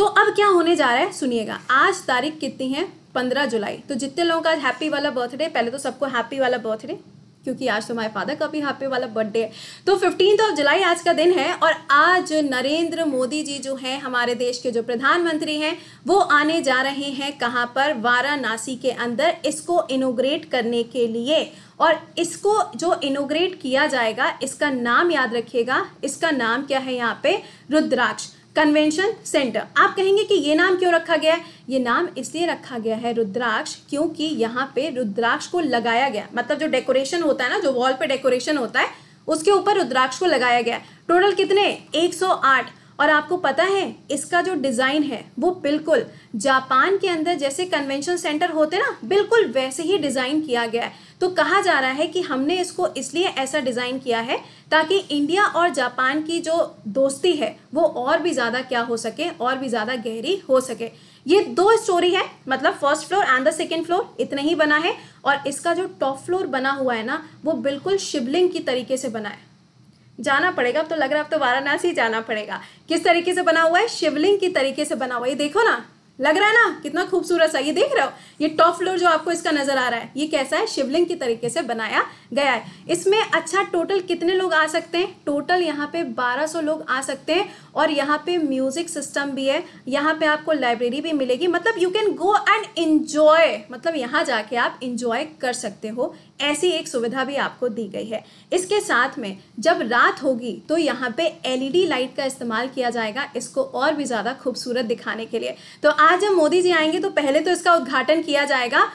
तो अब क्या होने जा रहा है सुनिएगा आज तारीख कितनी है पंद्रह जुलाई तो जितने लोगों का आज हैप्पी वाला बर्थडे पहले तो सबको हैप्पी वाला बर्थडे क्योंकि आज तो हमारे फादर का भी हैप्पी वाला बर्थडे है तो फिफ्टीन ऑफ जुलाई आज का दिन है और आज नरेंद्र मोदी जी जो हैं हमारे देश के जो प्रधानमंत्री हैं वो आने जा रहे हैं कहाँ पर वाराणसी के अंदर इसको इनोग्रेट करने के लिए और इसको जो इनोग्रेट किया जाएगा इसका नाम याद रखिएगा इसका नाम क्या है यहाँ पे रुद्राक्ष कन्वेंशन सेंटर आप कहेंगे कि ये नाम क्यों रखा गया है ये नाम इसलिए रखा गया है रुद्राक्ष क्योंकि यहाँ पे रुद्राक्ष को लगाया गया मतलब जो डेकोरेशन होता है ना जो वॉल पे डेकोरेशन होता है उसके ऊपर रुद्राक्ष को लगाया गया टोटल कितने 108 और आपको पता है इसका जो डिज़ाइन है वो बिल्कुल जापान के अंदर जैसे कन्वेंशन सेंटर होते ना बिल्कुल वैसे ही डिज़ाइन किया गया है तो कहा जा रहा है कि हमने इसको इसलिए ऐसा डिज़ाइन किया है ताकि इंडिया और जापान की जो दोस्ती है वो और भी ज़्यादा क्या हो सके और भी ज़्यादा गहरी हो सके ये दो स्टोरी है मतलब first floor and the second floor इतना ही बना है और इसका जो टॉप फ्लोर बना हुआ है ना वो बिल्कुल शिवलिंग की तरीके से बना है जाना पड़ेगा अब तो लग रहा है अब तो वाराणसी जाना पड़ेगा किस तरीके से बना हुआ है शिवलिंग की तरीके से बना हुआ है ये देखो ना लग रहा है ना कितना खूबसूरत सा ये देख रहे हो ये टॉप फ्लोर जो आपको इसका नजर आ रहा है ये कैसा है शिवलिंग की तरीके से बनाया गया है इसमें अच्छा टोटल कितने लोग आ सकते हैं टोटल यहाँ पे 1200 लोग आ सकते हैं और यहाँ पे म्यूजिक सिस्टम भी है यहाँ पे आपको लाइब्रेरी भी मिलेगी मतलब you can go and enjoy मतलब यहाँ जाके आप इन्जॉय कर सकते हो ऐसी एक सुविधा भी आपको दी गई है इसके साथ में जब रात होगी तो यहाँ पे एलईडी लाइट का इस्तेमाल किया जाएगा इसको और भी ज़्यादा खूबसूरत दिखाने के लिए तो आज जब मोदी जी आएंगे तो पहले तो इसका उद्घाटन किया जाएगा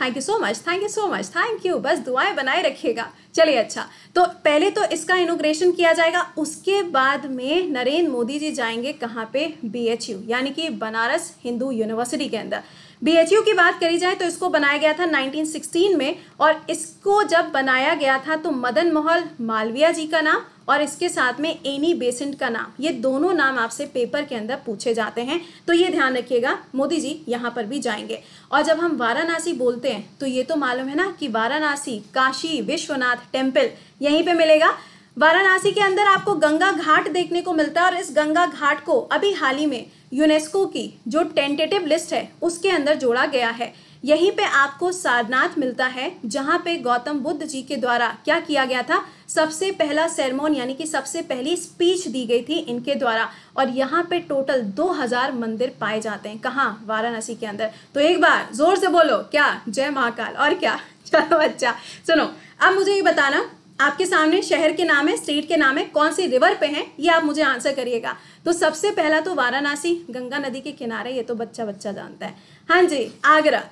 thank you so much thank you so much thank you बस दुआएं बनाए रखिएगा चलिए अच्छा तो पहले तो इसका इनोग्रेशन किया जाएगा उसके बाद में नरेंद्र मोदी जी जाएंगे कहाँ पे बीएचयू यानी कि बनारस हिंदू यूनिवर्सिटी के अंदर बीएचयू की बात करी जाए तो इसको बनाया गया था 1916 में और इसको जब बनाया गया था तो मदन मोहल मालविया जी का नाम और इसके साथ में एनी बेसेंट का नाम ये दोनों नाम आपसे पेपर के अंदर पूछे जाते हैं तो ये ध्यान रखिएगा मोदी जी यहाँ पर भी जाएंगे और जब हम वाराणसी बोलते हैं तो ये तो मालूम है ना कि वाराणसी काशी विश्वनाथ टेम्पल यहीं पर मिलेगा वाराणसी के अंदर आपको गंगा घाट देखने को मिलता है और इस गंगा घाट को अभी हाल ही में यूनेस्को की जो टेंटेटिव लिस्ट है उसके अंदर जोड़ा गया है यहीं पे आपको सारनाथ मिलता है जहाँ पे गौतम बुद्ध जी के द्वारा क्या किया गया था सबसे पहला सेरेमोन यानी कि सबसे पहली स्पीच दी गई थी इनके द्वारा और यहाँ पे टोटल 2000 मंदिर पाए जाते हैं कहाँ वाराणसी के अंदर तो एक बार जोर से बोलो क्या जय महाकाल और क्या *laughs* चलो अच्छा सुनो अब मुझे ये बताना आपके सामने शहर के नाम है स्टेट के नाम है कौन सी रिवर पे है ये आप मुझे आंसर करिएगा तो सबसे पहला तो वाराणसी गंगा नदी के किनारे ये तो बच्चा बच्चा जानता है हाँ जी आगरा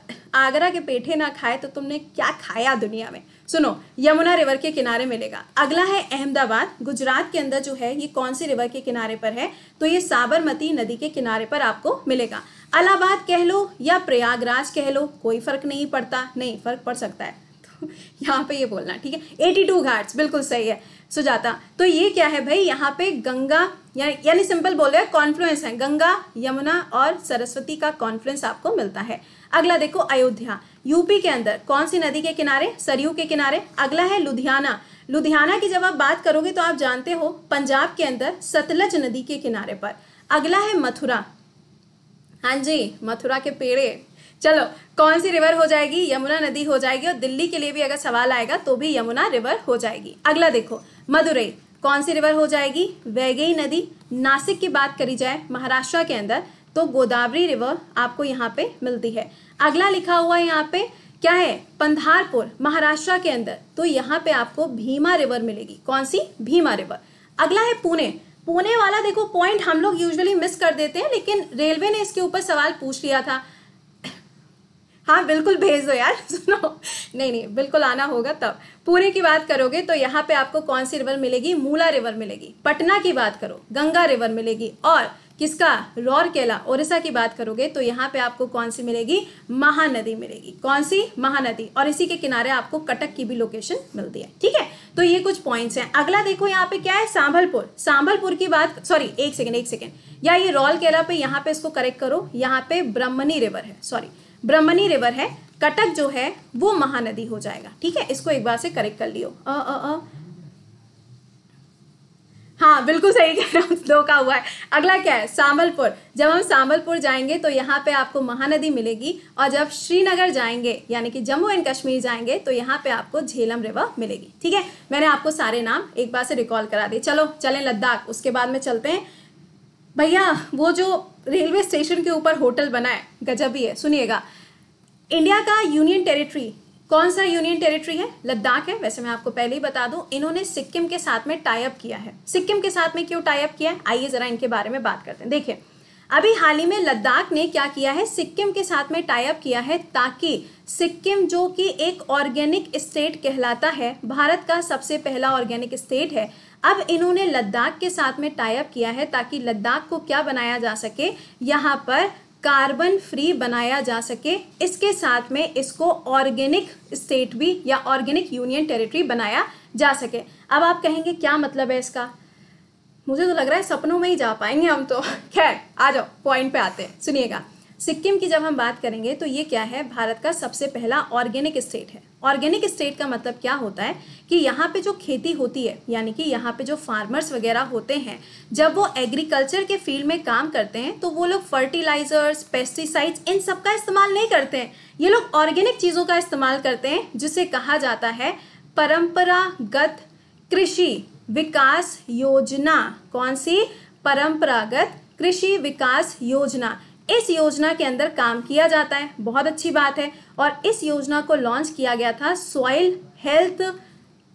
आगरा के पेठे ना खाए तो तुमने क्या खाया दुनिया में सुनो यमुना रिवर के किनारे मिलेगा अगला है अहमदाबाद गुजरात के अंदर जो है ये कौन से रिवर के किनारे पर है तो ये साबरमती नदी के किनारे पर आपको मिलेगा अलाहाबाद कह लो या प्रयागराज कह लो कोई फर्क नहीं पड़ता नहीं फर्क पड़ सकता है तो *laughs* यहाँ पे ये बोलना ठीक है 82 घाट्स बिल्कुल सही है सुजाता तो ये क्या है भाई यहाँ पे गंगा यानी सिंपल बोल रहे कॉन्फ्लुएंस है गंगा यमुना और सरस्वती का कॉन्फ्लुएंस आपको मिलता है अगला देखो अयोध्या यूपी के अंदर कौन सी नदी के किनारे सरयू के किनारे अगला है लुधियाना लुधियाना की जब आप बात करोगे तो आप जानते हो पंजाब के अंदर सतलज नदी के किनारे पर अगला है मथुरा हाँ जी मथुरा के पेड़े चलो कौन सी रिवर हो जाएगी यमुना नदी हो जाएगी और दिल्ली के लिए भी अगर सवाल आएगा तो भी यमुना रिवर हो जाएगी अगला देखो मदुरई कौन सी रिवर हो जाएगी वैगई नदी नासिक की बात करी जाए महाराष्ट्र के अंदर तो गोदावरी रिवर आपको यहाँ पे मिलती है अगला लिखा हुआ है यहाँ पे क्या है पंधारपुर महाराष्ट्र के अंदर तो यहाँ पे आपको भीमा रिवर मिलेगी कौन सी भीमा रिवर अगला है पुणे पुणे वाला देखो पॉइंट हम लोग यूजुअली मिस कर देते हैं लेकिन रेलवे ने इसके ऊपर सवाल पूछ लिया था हाँ बिल्कुल भेज दो यार *laughs* सुनो नहीं नहीं बिल्कुल आना होगा तब पुणे की बात करोगे तो यहाँ पे आपको कौन सी रिवर मिलेगी मूला रिवर मिलेगी पटना की बात करो गंगा रिवर मिलेगी और किसका रौरकेला ओरिसा की बात करोगे तो यहाँ पे आपको कौन सी मिलेगी महानदी मिलेगी कौन सी महानदी और इसी के किनारे आपको कटक की भी लोकेशन मिलती है ठीक है तो ये कुछ पॉइंट्स हैं अगला देखो यहाँ पे क्या है सांभलपुर सांभलपुर की बात सॉरी एक सेकेंड एक सेकेंड या ये केला पे यहाँ पे इसको करेक्ट करो यहाँ पे ब्रह्मनी रिवर है सॉरी ब्रह्मनी रिवर है कटक जो है वो महानदी हो जाएगा ठीक है इसको एक बार से करेक्ट कर लियो अ, हाँ बिल्कुल सही कह रहे हो दो का हुआ है अगला क्या है सांबलपुर जब हम सांबलपुर जाएंगे तो यहाँ पे आपको महानदी मिलेगी और जब श्रीनगर जाएंगे यानी कि जम्मू एंड कश्मीर जाएंगे तो यहाँ पे आपको झेलम रिवर मिलेगी ठीक है मैंने आपको सारे नाम एक बार से रिकॉल करा दिए चलो चलें लद्दाख उसके बाद में चलते हैं भैया वो जो रेलवे स्टेशन के ऊपर होटल बना है गजबी है सुनिएगा इंडिया का यूनियन टेरिटरी कौन सा यूनियन टेरिटरी है लद्दाख है वैसे मैं आपको पहले ही बता दूं इन्होंने सिक्किम के साथ में टाइप किया है सिक्किम के साथ में क्यों टाइप किया है आइए जरा इनके बारे में बात करते हैं देखिए अभी हाल ही में लद्दाख ने क्या किया है सिक्किम के साथ में टाइप किया है ताकि सिक्किम जो कि एक ऑर्गेनिक स्टेट कहलाता है भारत का सबसे पहला ऑर्गेनिक स्टेट है अब इन्होंने लद्दाख के साथ में टाइप किया है ताकि लद्दाख को क्या बनाया जा सके यहाँ पर कार्बन फ्री बनाया जा सके इसके साथ में इसको ऑर्गेनिक स्टेट भी या ऑर्गेनिक यूनियन टेरिटरी बनाया जा सके अब आप कहेंगे क्या मतलब है इसका मुझे तो लग रहा है सपनों में ही जा पाएंगे हम तो *laughs* खैर आ जाओ पॉइंट पे आते हैं सुनिएगा सिक्किम की जब हम बात करेंगे तो ये क्या है भारत का सबसे पहला ऑर्गेनिक स्टेट है ऑर्गेनिक स्टेट का मतलब क्या होता है कि यहाँ पे जो खेती होती है यानी कि यहाँ पे जो फार्मर्स वगैरह होते हैं जब वो एग्रीकल्चर के फील्ड में काम करते हैं तो वो लोग फर्टिलाइजर्स पेस्टिसाइड्स इन सब का इस्तेमाल नहीं करते हैं ये लोग ऑर्गेनिक चीज़ों का इस्तेमाल करते हैं जिसे कहा जाता है परंपरागत कृषि विकास योजना कौन सी परंपरागत कृषि विकास योजना इस योजना के अंदर काम किया जाता है बहुत अच्छी बात है और इस योजना को लॉन्च किया गया था सॉइल हेल्थ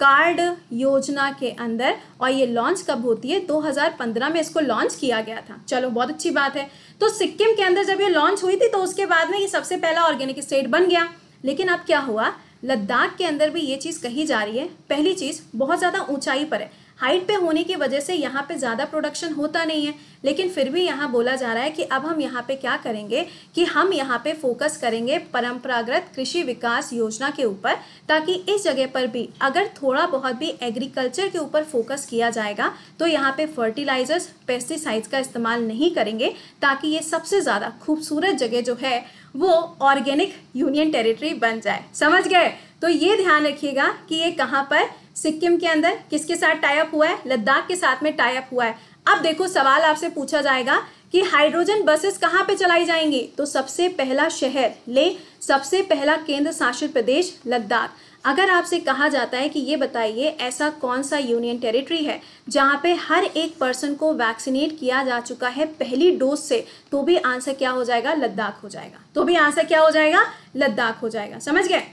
कार्ड योजना के अंदर और ये लॉन्च कब होती है 2015 में इसको लॉन्च किया गया था चलो बहुत अच्छी बात है तो सिक्किम के अंदर जब ये लॉन्च हुई थी तो उसके बाद में ये सबसे पहला ऑर्गेनिक स्टेट बन गया लेकिन अब क्या हुआ लद्दाख के अंदर भी ये चीज़ कही जा रही है पहली चीज़ बहुत ज़्यादा ऊंचाई पर है हाइट पे होने की वजह से यहाँ पे ज़्यादा प्रोडक्शन होता नहीं है लेकिन फिर भी यहाँ बोला जा रहा है कि अब हम यहाँ पे क्या करेंगे कि हम यहाँ पे फोकस करेंगे परंपरागत कृषि विकास योजना के ऊपर ताकि इस जगह पर भी अगर थोड़ा बहुत भी एग्रीकल्चर के ऊपर फोकस किया जाएगा तो यहाँ पे फर्टिलाइजर्स पेस्टिसाइड्स का इस्तेमाल नहीं करेंगे ताकि ये सबसे ज़्यादा खूबसूरत जगह जो है वो ऑर्गेनिक यूनियन टेरिटरी बन जाए समझ गए तो ये ध्यान रखिएगा कि ये कहाँ पर सिक्किम के अंदर किसके साथ टाइप हुआ है लद्दाख के साथ में टाइप हुआ है अब देखो सवाल आपसे पूछा जाएगा कि हाइड्रोजन बसेस कहाँ पे चलाई जाएंगी तो सबसे पहला शहर ले सबसे पहला केंद्र शासित प्रदेश लद्दाख अगर आपसे कहा जाता है कि ये बताइए ऐसा कौन सा यूनियन टेरिटरी है जहाँ पे हर एक पर्सन को वैक्सीनेट किया जा चुका है पहली डोज से तो भी आंसर क्या हो जाएगा लद्दाख हो जाएगा तो भी आंसर क्या हो जाएगा लद्दाख हो जाएगा समझ गए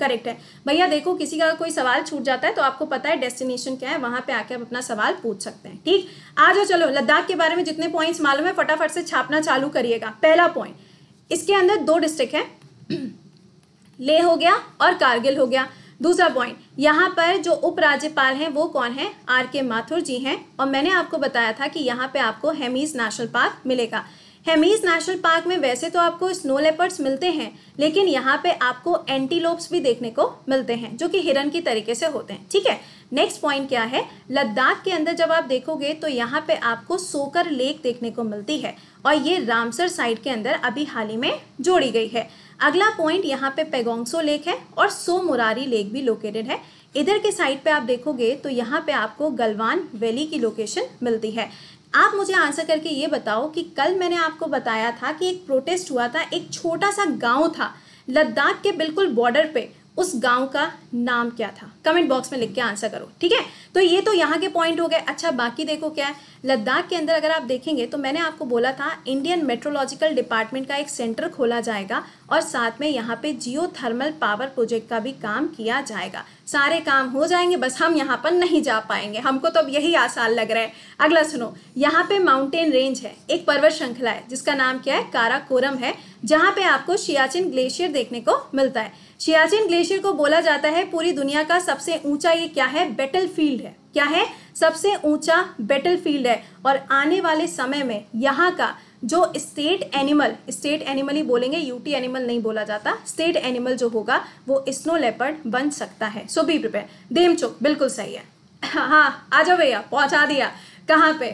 करेक्ट है भैया देखो किसी का कोई सवाल छूट जाता है तो आपको पता है डेस्टिनेशन क्या है वहां पे आके आप अपना सवाल पूछ सकते हैं ठीक आ जाओ चलो लद्दाख के बारे में जितने पॉइंट्स मालूम है फटाफट से छापना चालू करिएगा पहला पॉइंट इसके अंदर दो डिस्ट्रिक्ट है ले हो गया और कारगिल हो गया दूसरा पॉइंट यहाँ पर जो उपराज्यपाल हैं वो कौन है आर के माथुर जी हैं और मैंने आपको बताया था कि यहाँ पे आपको हेमीज नेशनल पार्क मिलेगा हेमीज नेशनल पार्क में वैसे तो आपको स्नो लेपर्ड्स मिलते हैं लेकिन यहाँ पे आपको एंटीलोप्स भी देखने को मिलते हैं जो कि हिरन की तरीके से होते हैं ठीक है नेक्स्ट पॉइंट क्या है लद्दाख के अंदर जब आप देखोगे तो यहाँ पे आपको सोकर लेक देखने को मिलती है और ये रामसर साइड के अंदर अभी हाल ही में जोड़ी गई है अगला पॉइंट यहाँ पे पेगोंगसो लेक है और सो मुरारी लेक भी लोकेटेड है इधर के साइड पे आप देखोगे तो यहाँ पे आपको गलवान वैली की लोकेशन मिलती है आप मुझे आंसर करके ये बताओ कि कल मैंने आपको बताया था कि एक प्रोटेस्ट हुआ था एक छोटा सा गांव था लद्दाख के बिल्कुल बॉर्डर पे उस गांव का नाम क्या था कमेंट बॉक्स में लिख के आंसर करो ठीक है तो ये तो यहाँ के पॉइंट हो गए अच्छा बाकी देखो क्या है लद्दाख के अंदर अगर आप देखेंगे तो मैंने आपको बोला था इंडियन मेट्रोलॉजिकल डिपार्टमेंट का एक सेंटर खोला जाएगा और साथ में यहाँ पे जियो थर्मल पावर प्रोजेक्ट का भी काम किया जाएगा सारे काम हो जाएंगे बस हम यहाँ पर नहीं जा पाएंगे हमको तो अब यही आसान लग रहा है अगला सुनो यहाँ पे माउंटेन रेंज है एक पर्वत श्रृंखला है जिसका नाम क्या है काराकोरम है जहाँ पे आपको शियाचिन ग्लेशियर देखने को मिलता है शियाचिन ग्लेशियर को बोला जाता है पूरी दुनिया का सबसे ऊंचा ये क्या है बैटल फील्ड है क्या है सबसे ऊंचा बैटलफील्ड है और आने वाले समय में यहाँ का जो स्टेट एनिमल स्टेट एनिमल ही बोलेंगे यूटी एनिमल नहीं बोला जाता स्टेट एनिमल जो होगा वो स्नो लेपर्ड बन सकता है सो बी प्रिपेयर देमचुक बिल्कुल सही है हाँ आ जाओ भैया पहुंचा दिया कहाँ पे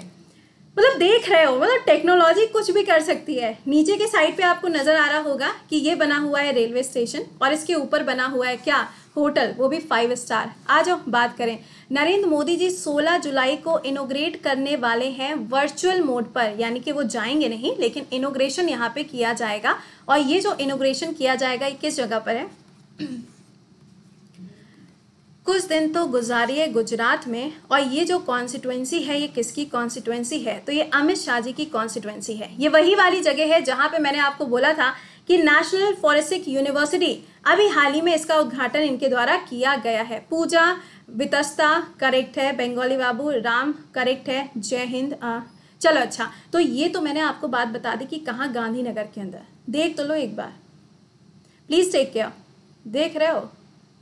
मतलब देख रहे हो मतलब टेक्नोलॉजी कुछ भी कर सकती है नीचे के साइड पे आपको नजर आ रहा होगा कि ये बना हुआ है रेलवे स्टेशन और इसके ऊपर बना हुआ है क्या होटल वो भी फाइव स्टार आ जाओ बात करें नरेंद्र मोदी जी 16 जुलाई को इनोग्रेट करने वाले हैं वर्चुअल मोड पर यानी कि वो जाएंगे नहीं लेकिन इनोग्रेशन यहाँ पे किया जाएगा और ये जो इनोग्रेशन किया जाएगा ये किस जगह पर है कुछ दिन तो गुजारिए गुजरात में और ये जो कॉन्स्टिट्युएंसी है ये किसकी कॉन्स्टिट्युएंसी है तो ये अमित शाह जी की कॉन्स्टिट्युएंसी है ये वही वाली जगह है जहां पे मैंने आपको बोला था कि नेशनल फॉरेस्टिक यूनिवर्सिटी अभी हाल ही में इसका उद्घाटन इनके द्वारा किया गया है पूजा वितस्ता करेक्ट है बंगाली बाबू राम करेक्ट है जय हिंद चलो अच्छा तो ये तो मैंने आपको बात बता दी कि कहाँ गांधीनगर के अंदर देख तो लो एक बार प्लीज़ टेक केयर देख रहे हो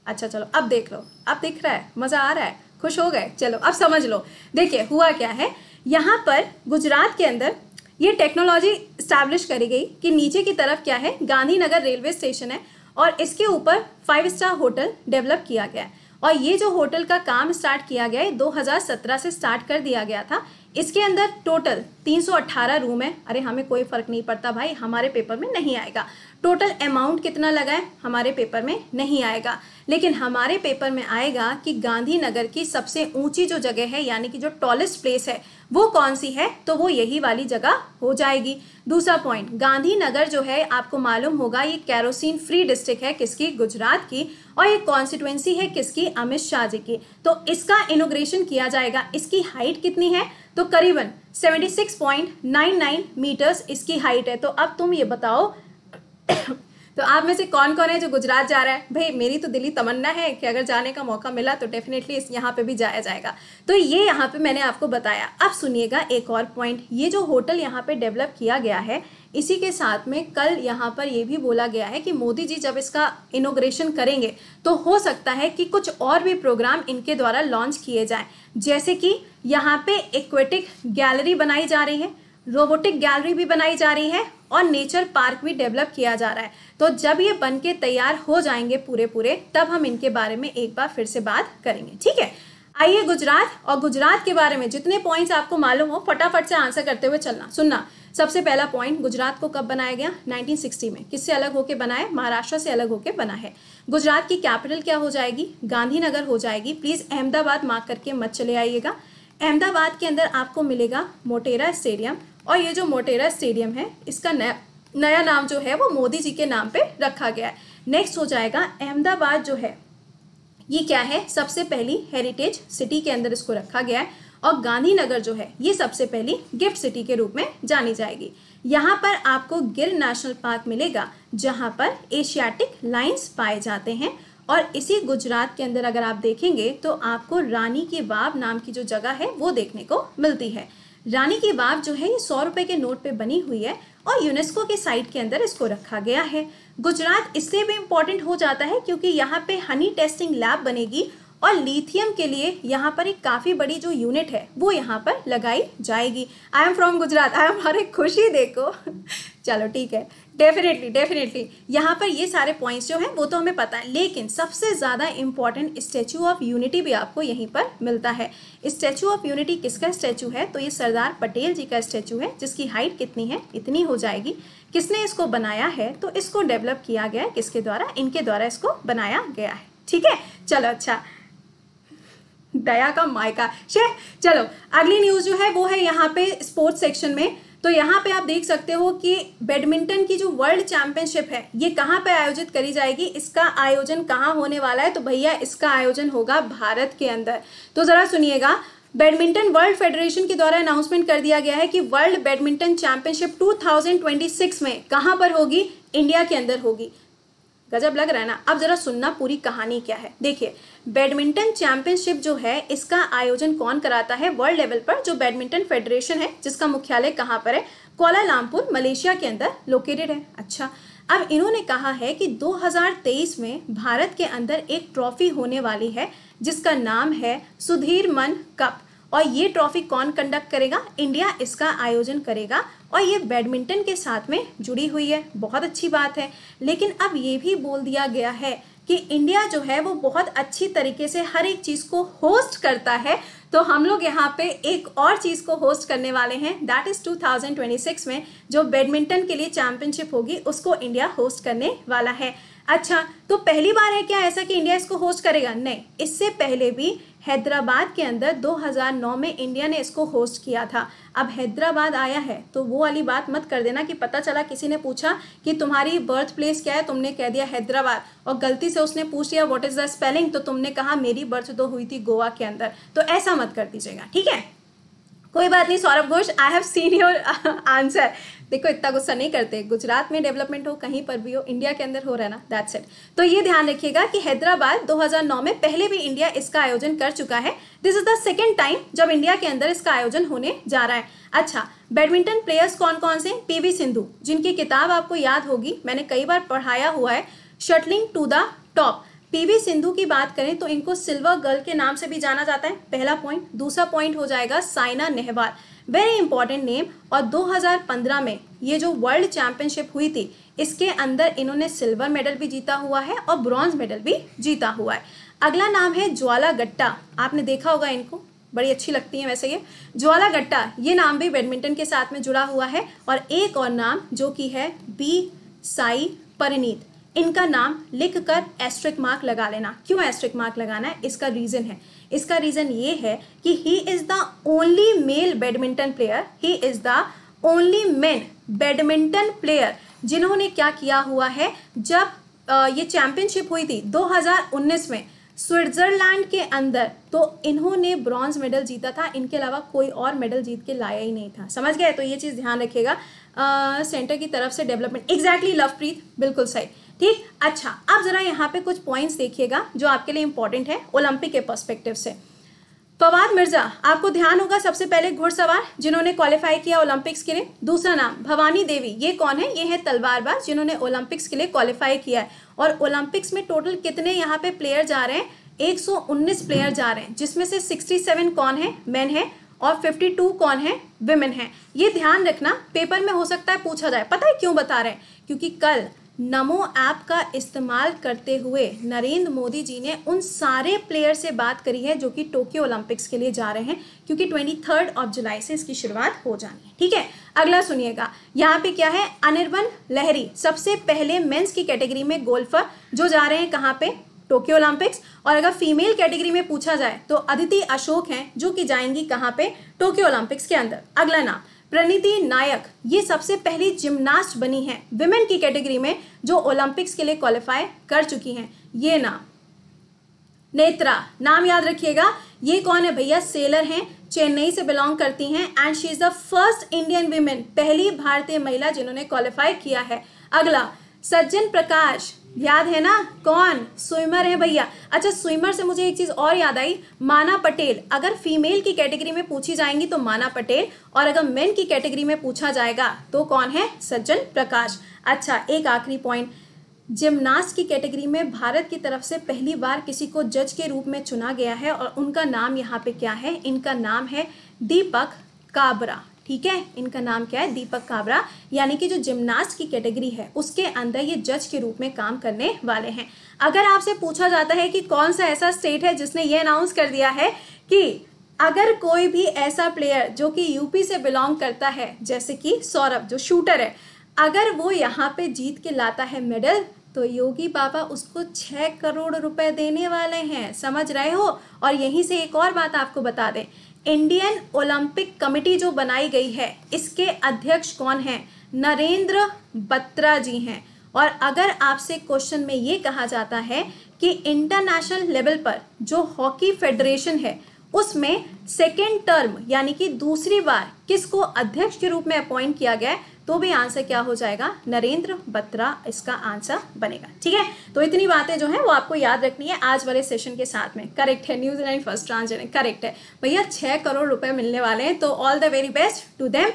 अच्छा चलो अब देख लो अब दिख रहा है मज़ा आ रहा है खुश हो गए चलो अब समझ लो देखिए हुआ क्या है यहाँ पर गुजरात के अंदर ये टेक्नोलॉजी स्टैब्लिश करी गई कि नीचे की तरफ क्या है गांधीनगर रेलवे स्टेशन है और इसके ऊपर फाइव स्टार होटल डेवलप किया गया है और ये जो होटल का काम स्टार्ट किया गया है 2017 से स्टार्ट कर दिया गया था इसके अंदर टोटल 318 रूम है अरे हमें कोई फर्क नहीं पड़ता भाई हमारे पेपर में नहीं आएगा टोटल अमाउंट कितना लगा है हमारे पेपर में नहीं आएगा लेकिन हमारे पेपर में आएगा कि गांधीनगर की सबसे ऊंची जो जगह है यानी कि जो टॉलेस्ट प्लेस है वो कौन सी है तो वो यही वाली जगह हो जाएगी दूसरा पॉइंट गांधीनगर जो है आपको मालूम होगा ये कैरोसिन फ्री डिस्ट्रिक्ट है किसकी गुजरात की और ये कॉन्स्टिट्युएंसी है किसकी अमित शाह जी की तो इसका इनोग्रेशन किया जाएगा इसकी हाइट कितनी है तो करीबन 76.99 मीटर्स इसकी हाइट है तो अब तुम ये बताओ *coughs* तो आप में से कौन कौन है जो गुजरात जा रहा है भाई मेरी तो दिली तमन्ना है कि अगर जाने का मौका मिला तो डेफिनेटली इस यहाँ पे भी जाया जाएगा तो ये यहाँ पे मैंने आपको बताया अब सुनिएगा एक और पॉइंट ये जो होटल यहाँ पे डेवलप किया गया है इसी के साथ में कल यहाँ पर ये भी बोला गया है कि मोदी जी जब इसका इनोग्रेशन करेंगे तो हो सकता है कि कुछ और भी प्रोग्राम इनके द्वारा लॉन्च किए जाएं जैसे कि यहाँ पे एक्वेटिक गैलरी बनाई जा रही है रोबोटिक गैलरी भी बनाई जा रही है और नेचर पार्क भी डेवलप किया जा रहा है तो जब ये बन के तैयार हो जाएंगे पूरे पूरे तब हम इनके बारे में एक बार फिर से बात करेंगे ठीक है आइए गुजरात और गुजरात के बारे में जितने पॉइंट्स आपको मालूम हो फटाफट से आंसर करते हुए चलना सुनना सबसे पहला पॉइंट गुजरात को कब बनाया गया 1960 में किससे अलग होके बना है महाराष्ट्र से अलग होके बना है गुजरात की कैपिटल क्या हो जाएगी गांधीनगर हो जाएगी प्लीज अहमदाबाद मार्क करके मत चले आइएगा अहमदाबाद के अंदर आपको मिलेगा मोटेरा स्टेडियम और ये जो मोटेरा स्टेडियम है इसका नया नया नाम जो है वो मोदी जी के नाम पे रखा गया है नेक्स्ट हो जाएगा अहमदाबाद जो है ये क्या है सबसे पहली हेरिटेज सिटी के अंदर इसको रखा गया है और गांधीनगर जो है ये सबसे पहली गिफ्ट सिटी के रूप में जानी जाएगी यहाँ पर आपको गिर नेशनल पार्क मिलेगा जहाँ पर एशियाटिक लाइन्स पाए जाते हैं और इसी गुजरात के अंदर अगर आप देखेंगे तो आपको रानी की वाव नाम की जो जगह है वो देखने को मिलती है रानी की वाव जो है ये सौ रुपए के नोट पे बनी हुई है और यूनेस्को के साइट के अंदर इसको रखा गया है गुजरात इसलिए भी इम्पोर्टेंट हो जाता है क्योंकि यहाँ पे हनी टेस्टिंग लैब बनेगी और लिथियम के लिए यहाँ पर एक काफ़ी बड़ी जो यूनिट है वो यहाँ पर लगाई जाएगी I am from Gujarat I am हर खुशी देखो *laughs* चलो ठीक है डेफिनेटली डेफिनेटली यहाँ पर ये सारे पॉइंट्स जो हैं वो तो हमें पता है लेकिन सबसे ज़्यादा इंपॉर्टेंट स्टैचू ऑफ यूनिटी भी आपको यहीं पर मिलता है स्टैचू ऑफ यूनिटी किसका स्टैचू है तो ये सरदार पटेल जी का स्टैचू है जिसकी हाइट कितनी है इतनी हो जाएगी किसने इसको बनाया है तो इसको डेवलप किया गया है किसके द्वारा इनके द्वारा इसको बनाया गया है ठीक है चलो अच्छा दया का मायका शे चलो अगली न्यूज़ जो है वो है यहाँ पे स्पोर्ट्स सेक्शन में तो यहाँ पे आप देख सकते हो कि बैडमिंटन की जो वर्ल्ड चैंपियनशिप है ये कहाँ पे आयोजित करी जाएगी इसका आयोजन कहाँ होने वाला है तो भैया इसका आयोजन होगा भारत के अंदर तो ज़रा सुनिएगा बैडमिंटन वर्ल्ड फेडरेशन के द्वारा अनाउंसमेंट कर दिया गया है कि वर्ल्ड बैडमिंटन चैंपियनशिप 2026 में कहाँ पर होगी इंडिया के अंदर होगी गजब लग रहा है ना अब जरा सुनना पूरी कहानी क्या है देखिए बैडमिंटन चैंपियनशिप जो है इसका आयोजन कौन कराता है वर्ल्ड लेवल पर जो बैडमिंटन फेडरेशन है जिसका मुख्यालय कहाँ पर है कोलालामपुर मलेशिया के अंदर लोकेटेड है अच्छा अब इन्होंने कहा है कि 2023 में भारत के अंदर एक ट्रॉफी होने वाली है जिसका नाम है सुधीर मन कप और ये ट्रॉफी कौन कंडक्ट करेगा इंडिया इसका आयोजन करेगा और ये बैडमिंटन के साथ में जुड़ी हुई है बहुत अच्छी बात है लेकिन अब ये भी बोल दिया गया है कि इंडिया जो है वो बहुत अच्छी तरीके से हर एक चीज़ को होस्ट करता है तो हम लोग यहाँ पे एक और चीज़ को होस्ट करने वाले हैं दैट इज़ 2026 में जो बैडमिंटन के लिए चैंपियनशिप होगी उसको इंडिया होस्ट करने वाला है अच्छा तो पहली बार है क्या ऐसा कि इंडिया इसको होस्ट करेगा नहीं इससे पहले भी हैदराबाद के अंदर 2009 में इंडिया ने इसको होस्ट किया था अब हैदराबाद आया है तो वो वाली बात मत कर देना कि पता चला किसी ने पूछा कि तुम्हारी बर्थ प्लेस क्या है तुमने कह दिया हैदराबाद और गलती से उसने पूछ लिया व्हाट इज़ द स्पेलिंग तो तुमने कहा मेरी बर्थ तो हुई थी गोवा के अंदर तो ऐसा मत कर दीजिएगा ठीक है कोई बात नहीं Saurabh Ghosh I have seen your answer देखो इतना गुस्सा नहीं करते गुजरात में डेवलपमेंट हो कहीं पर भी हो इंडिया के अंदर हो रहा है ना दैट्स इट तो ये ध्यान रखिएगा कि हैदराबाद 2009 में पहले भी इंडिया इसका आयोजन कर चुका है this is the second time जब इंडिया के अंदर इसका आयोजन होने जा रहा है अच्छा बैडमिंटन प्लेयर्स कौन कौन से पीवी सिंधु जिनकी किताब आपको याद होगी मैंने कई बार पढ़ाया हुआ है shuttling to the top PV Sindhu की बात करें तो इनको सिल्वर गर्ल के नाम से भी जाना जाता है पहला पॉइंट दूसरा पॉइंट हो जाएगा Saina Nehwal very important name और 2015 में ये जो वर्ल्ड चैंपियनशिप हुई थी इसके अंदर इन्होंने सिल्वर मेडल भी जीता हुआ है और ब्रॉन्ज मेडल भी जीता हुआ है अगला नाम है ज्वाला गट्टा आपने देखा होगा इनको बड़ी अच्छी लगती है वैसे ये ज्वाला गट्टा ये नाम भी बैडमिंटन के साथ में जुड़ा हुआ है और एक और नाम जो कि है बी साई परिणीत इनका नाम लिख कर एस्ट्रिक मार्क लगा लेना क्यों एस्ट्रिक मार्क लगाना है इसका रीज़न है इसका रीज़न ये है कि he is the only male badminton player he is the only men badminton player जिन्होंने क्या किया हुआ है जब ये चैंपियनशिप हुई थी 2019 में स्विट्जरलैंड के अंदर तो इन्होंने ब्रॉन्ज मेडल जीता था इनके अलावा कोई और मेडल जीत के लाया ही नहीं था समझ गए तो ये चीज़ ध्यान रखिएगा सेंटर की तरफ से डेवलपमेंट एग्जैक्टली exactly, लवप्रीत बिल्कुल सही ठीक अच्छा अब जरा यहाँ पे कुछ पॉइंट्स देखिएगा जो आपके लिए इंपॉर्टेंट है ओलंपिक के पर्सपेक्टिव से फवाद मिर्जा आपको ध्यान होगा सबसे पहले घुड़सवार जिन्होंने क्वालिफाई किया ओलंपिक्स के लिए दूसरा नाम भवानी देवी ये कौन है ये है तलवारबाज जिन्होंने ओलंपिक्स के लिए क्वालिफाई किया है और ओलंपिक्स में टोटल कितने यहाँ पे प्लेयर जा रहे हैं 119 प्लेयर जा रहे हैं जिसमें से 67 कौन है मेन है और 52 कौन है विमेन है ये ध्यान रखना पेपर में हो सकता है पूछा जाए पता है क्यों बता रहे हैं क्योंकि कल नमो ऐप का इस्तेमाल करते हुए नरेंद्र मोदी जी ने उन सारे प्लेयर से बात करी है जो कि टोक्यो ओलंपिक्स के लिए जा रहे हैं क्योंकि ट्वेंटी थर्ड ऑफ जुलाई से इसकी शुरुआत हो जानी है ठीक है अगला सुनिएगा यहाँ पे क्या है अनिर्बन लहरी सबसे पहले मेंस की कैटेगरी में गोल्फर जो जा रहे हैं कहाँ पे टोक्यो ओलंपिक्स और अगर फीमेल कैटेगरी में पूछा जाए तो अदिति अशोक हैं जो कि जाएंगी कहाँ पे टोक्यो ओलंपिक्स के अंदर अगला नाम प्रणीति नायक ये सबसे पहली जिमनास्ट बनी है विमेन की कैटेगरी में जो ओलंपिक्स के लिए क्वालिफाई कर चुकी हैं ये नाम नेत्रा नाम याद रखिएगा ये कौन है भैया सेलर हैं चेन्नई से बिलोंग करती हैं and she is the first Indian women पहली भारतीय महिला जिन्होंने क्वालिफाई किया है अगला सज्जन प्रकाश याद है ना कौन स्विमर है भैया अच्छा स्विमर से मुझे एक चीज और याद आई माना पटेल अगर फीमेल की कैटेगरी में पूछी जाएंगी तो माना पटेल और अगर मेन की कैटेगरी में पूछा जाएगा तो कौन है सज्जन प्रकाश अच्छा एक आखिरी पॉइंट जिमनास्ट की कैटेगरी में भारत की तरफ से पहली बार किसी को जज के रूप में चुना गया है और उनका नाम यहाँ पे क्या है इनका नाम है दीपक काबरा ठीक है इनका नाम क्या है दीपक काबरा यानी कि जो जिमनास्ट की कैटेगरी है उसके अंदर ये जज के रूप में काम करने वाले हैं अगर आपसे पूछा जाता है कि कौन सा ऐसा स्टेट है जिसने ये अनाउंस कर दिया है कि अगर कोई भी ऐसा प्लेयर जो कि यूपी से बिलोंग करता है जैसे कि सौरभ जो शूटर है अगर वो यहाँ पे जीत के लाता है मेडल तो योगी बाबा उसको छः करोड़ रुपए देने वाले हैं समझ रहे हो और यहीं से एक और बात आपको बता दें इंडियन ओलंपिक कमेटी जो बनाई गई है इसके अध्यक्ष कौन हैं नरेंद्र बत्रा जी हैं और अगर आपसे क्वेश्चन में ये कहा जाता है कि इंटरनेशनल लेवल पर जो हॉकी फेडरेशन है उसमें सेकेंड टर्म यानी कि दूसरी बार किसको अध्यक्ष के रूप में अपॉइंट किया गया है तो भी आंसर क्या हो जाएगा नरेंद्र बत्रा इसका आंसर बनेगा ठीक है तो इतनी बातें जो है वो आपको याद रखनी है आज वाले सेशन के साथ में करेक्ट है न्यूजीलैंड फर्स्ट ट्रांसजेंडर करेक्ट है भैया छह करोड़ रुपए मिलने वाले हैं तो all the very best to them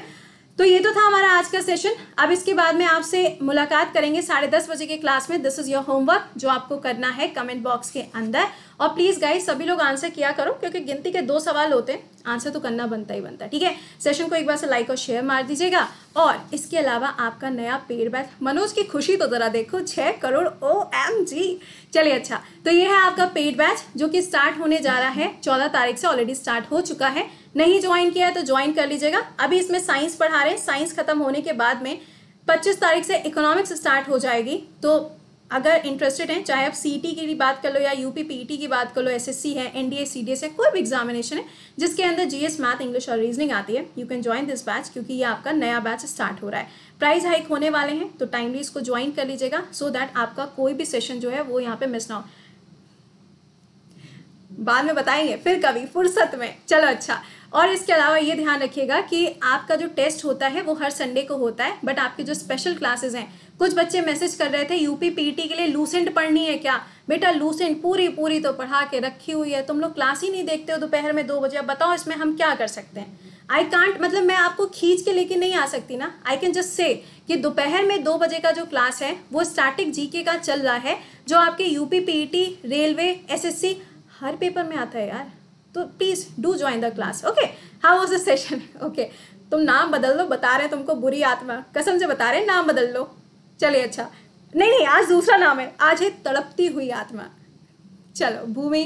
तो ये तो था हमारा आज का सेशन अब इसके बाद में आपसे मुलाकात करेंगे साढ़े दस बजे के क्लास में दिस इज योर होमवर्क जो आपको करना है कमेंट बॉक्स के अंदर और प्लीज गाइस सभी लोग आंसर किया करो क्योंकि गिनती के दो सवाल होते हैं आंसर तो करना बनता ही बनता है ठीक है सेशन को एक बार से लाइक और शेयर मार दीजिएगा और इसके अलावा आपका नया पेड़ बैच मनोज की खुशी तो जरा देखो छह करोड़ ओ एम जी चलिए अच्छा तो ये है आपका पेड बैच जो कि स्टार्ट होने जा रहा है चौदह तारीख से ऑलरेडी स्टार्ट हो चुका है नहीं ज्वाइन किया है तो ज्वाइन कर लीजिएगा अभी इसमें साइंस पढ़ा रहे हैं साइंस खत्म होने के बाद में पच्चीस तारीख से इकोनॉमिक्स स्टार्ट हो जाएगी तो अगर इंटरेस्टेड हैं चाहे आप सीटी e e की बात कर लो या यूपी पीटी की बात कर लो एसएससी है एनडीए सीडीएस है कोई भी एग्जामिनेशन है जिसके अंदर जीएस मैथ इंग्लिश और रीजनिंग आती है you can join this batch क्योंकि ये आपका नया बैच स्टार्ट हो रहा है प्राइस हाइक होने वाले हैं तो टाइमली इसको ज्वाइन कर लीजिएगा सो so दैट आपका कोई भी सेशन जो है वो यहाँ पे मिस ना हो बाद में बताएंगे फिर कभी फुर्सत में चलो अच्छा और इसके अलावा ये ध्यान रखिएगा कि आपका जो टेस्ट होता है वो हर संडे को होता है बट आपके जो स्पेशल क्लासेस हैं कुछ बच्चे मैसेज कर रहे थे यूपी पीटी के लिए लूसेंट पढ़नी है क्या बेटा लूसेंट पूरी पूरी तो पढ़ा के रखी हुई है तुम लोग क्लास ही नहीं देखते हो दोपहर में दो बजे अब बताओ इसमें हम क्या कर सकते हैं आई कांट मतलब मैं आपको खींच के लेके नहीं आ सकती ना आई कैन जस्ट से कि दोपहर में दो बजे का जो क्लास है वो स्टैटिक जीके का चल रहा है जो आपके यूपी पीटी रेलवे एसएससी हर पेपर में आता है यार तो please do join the class okay how was the session okay तुम नाम बदल लो बता रहे हैं तुमको बुरी आत्मा कसम से बता रहे हैं नाम बदल लो चलिए अच्छा नहीं नहीं आज दूसरा नाम है आज है तड़पती हुई आत्मा चलो भूमि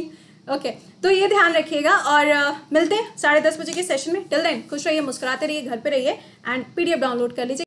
ओके तो ये ध्यान रखिएगा और uh, मिलते हैं साढ़े दस बजे के सेशन में टिल देन खुश रहिए मुस्कुराते रहिए घर पे रहिए एंड पीडीएफ डाउनलोड कर लीजिए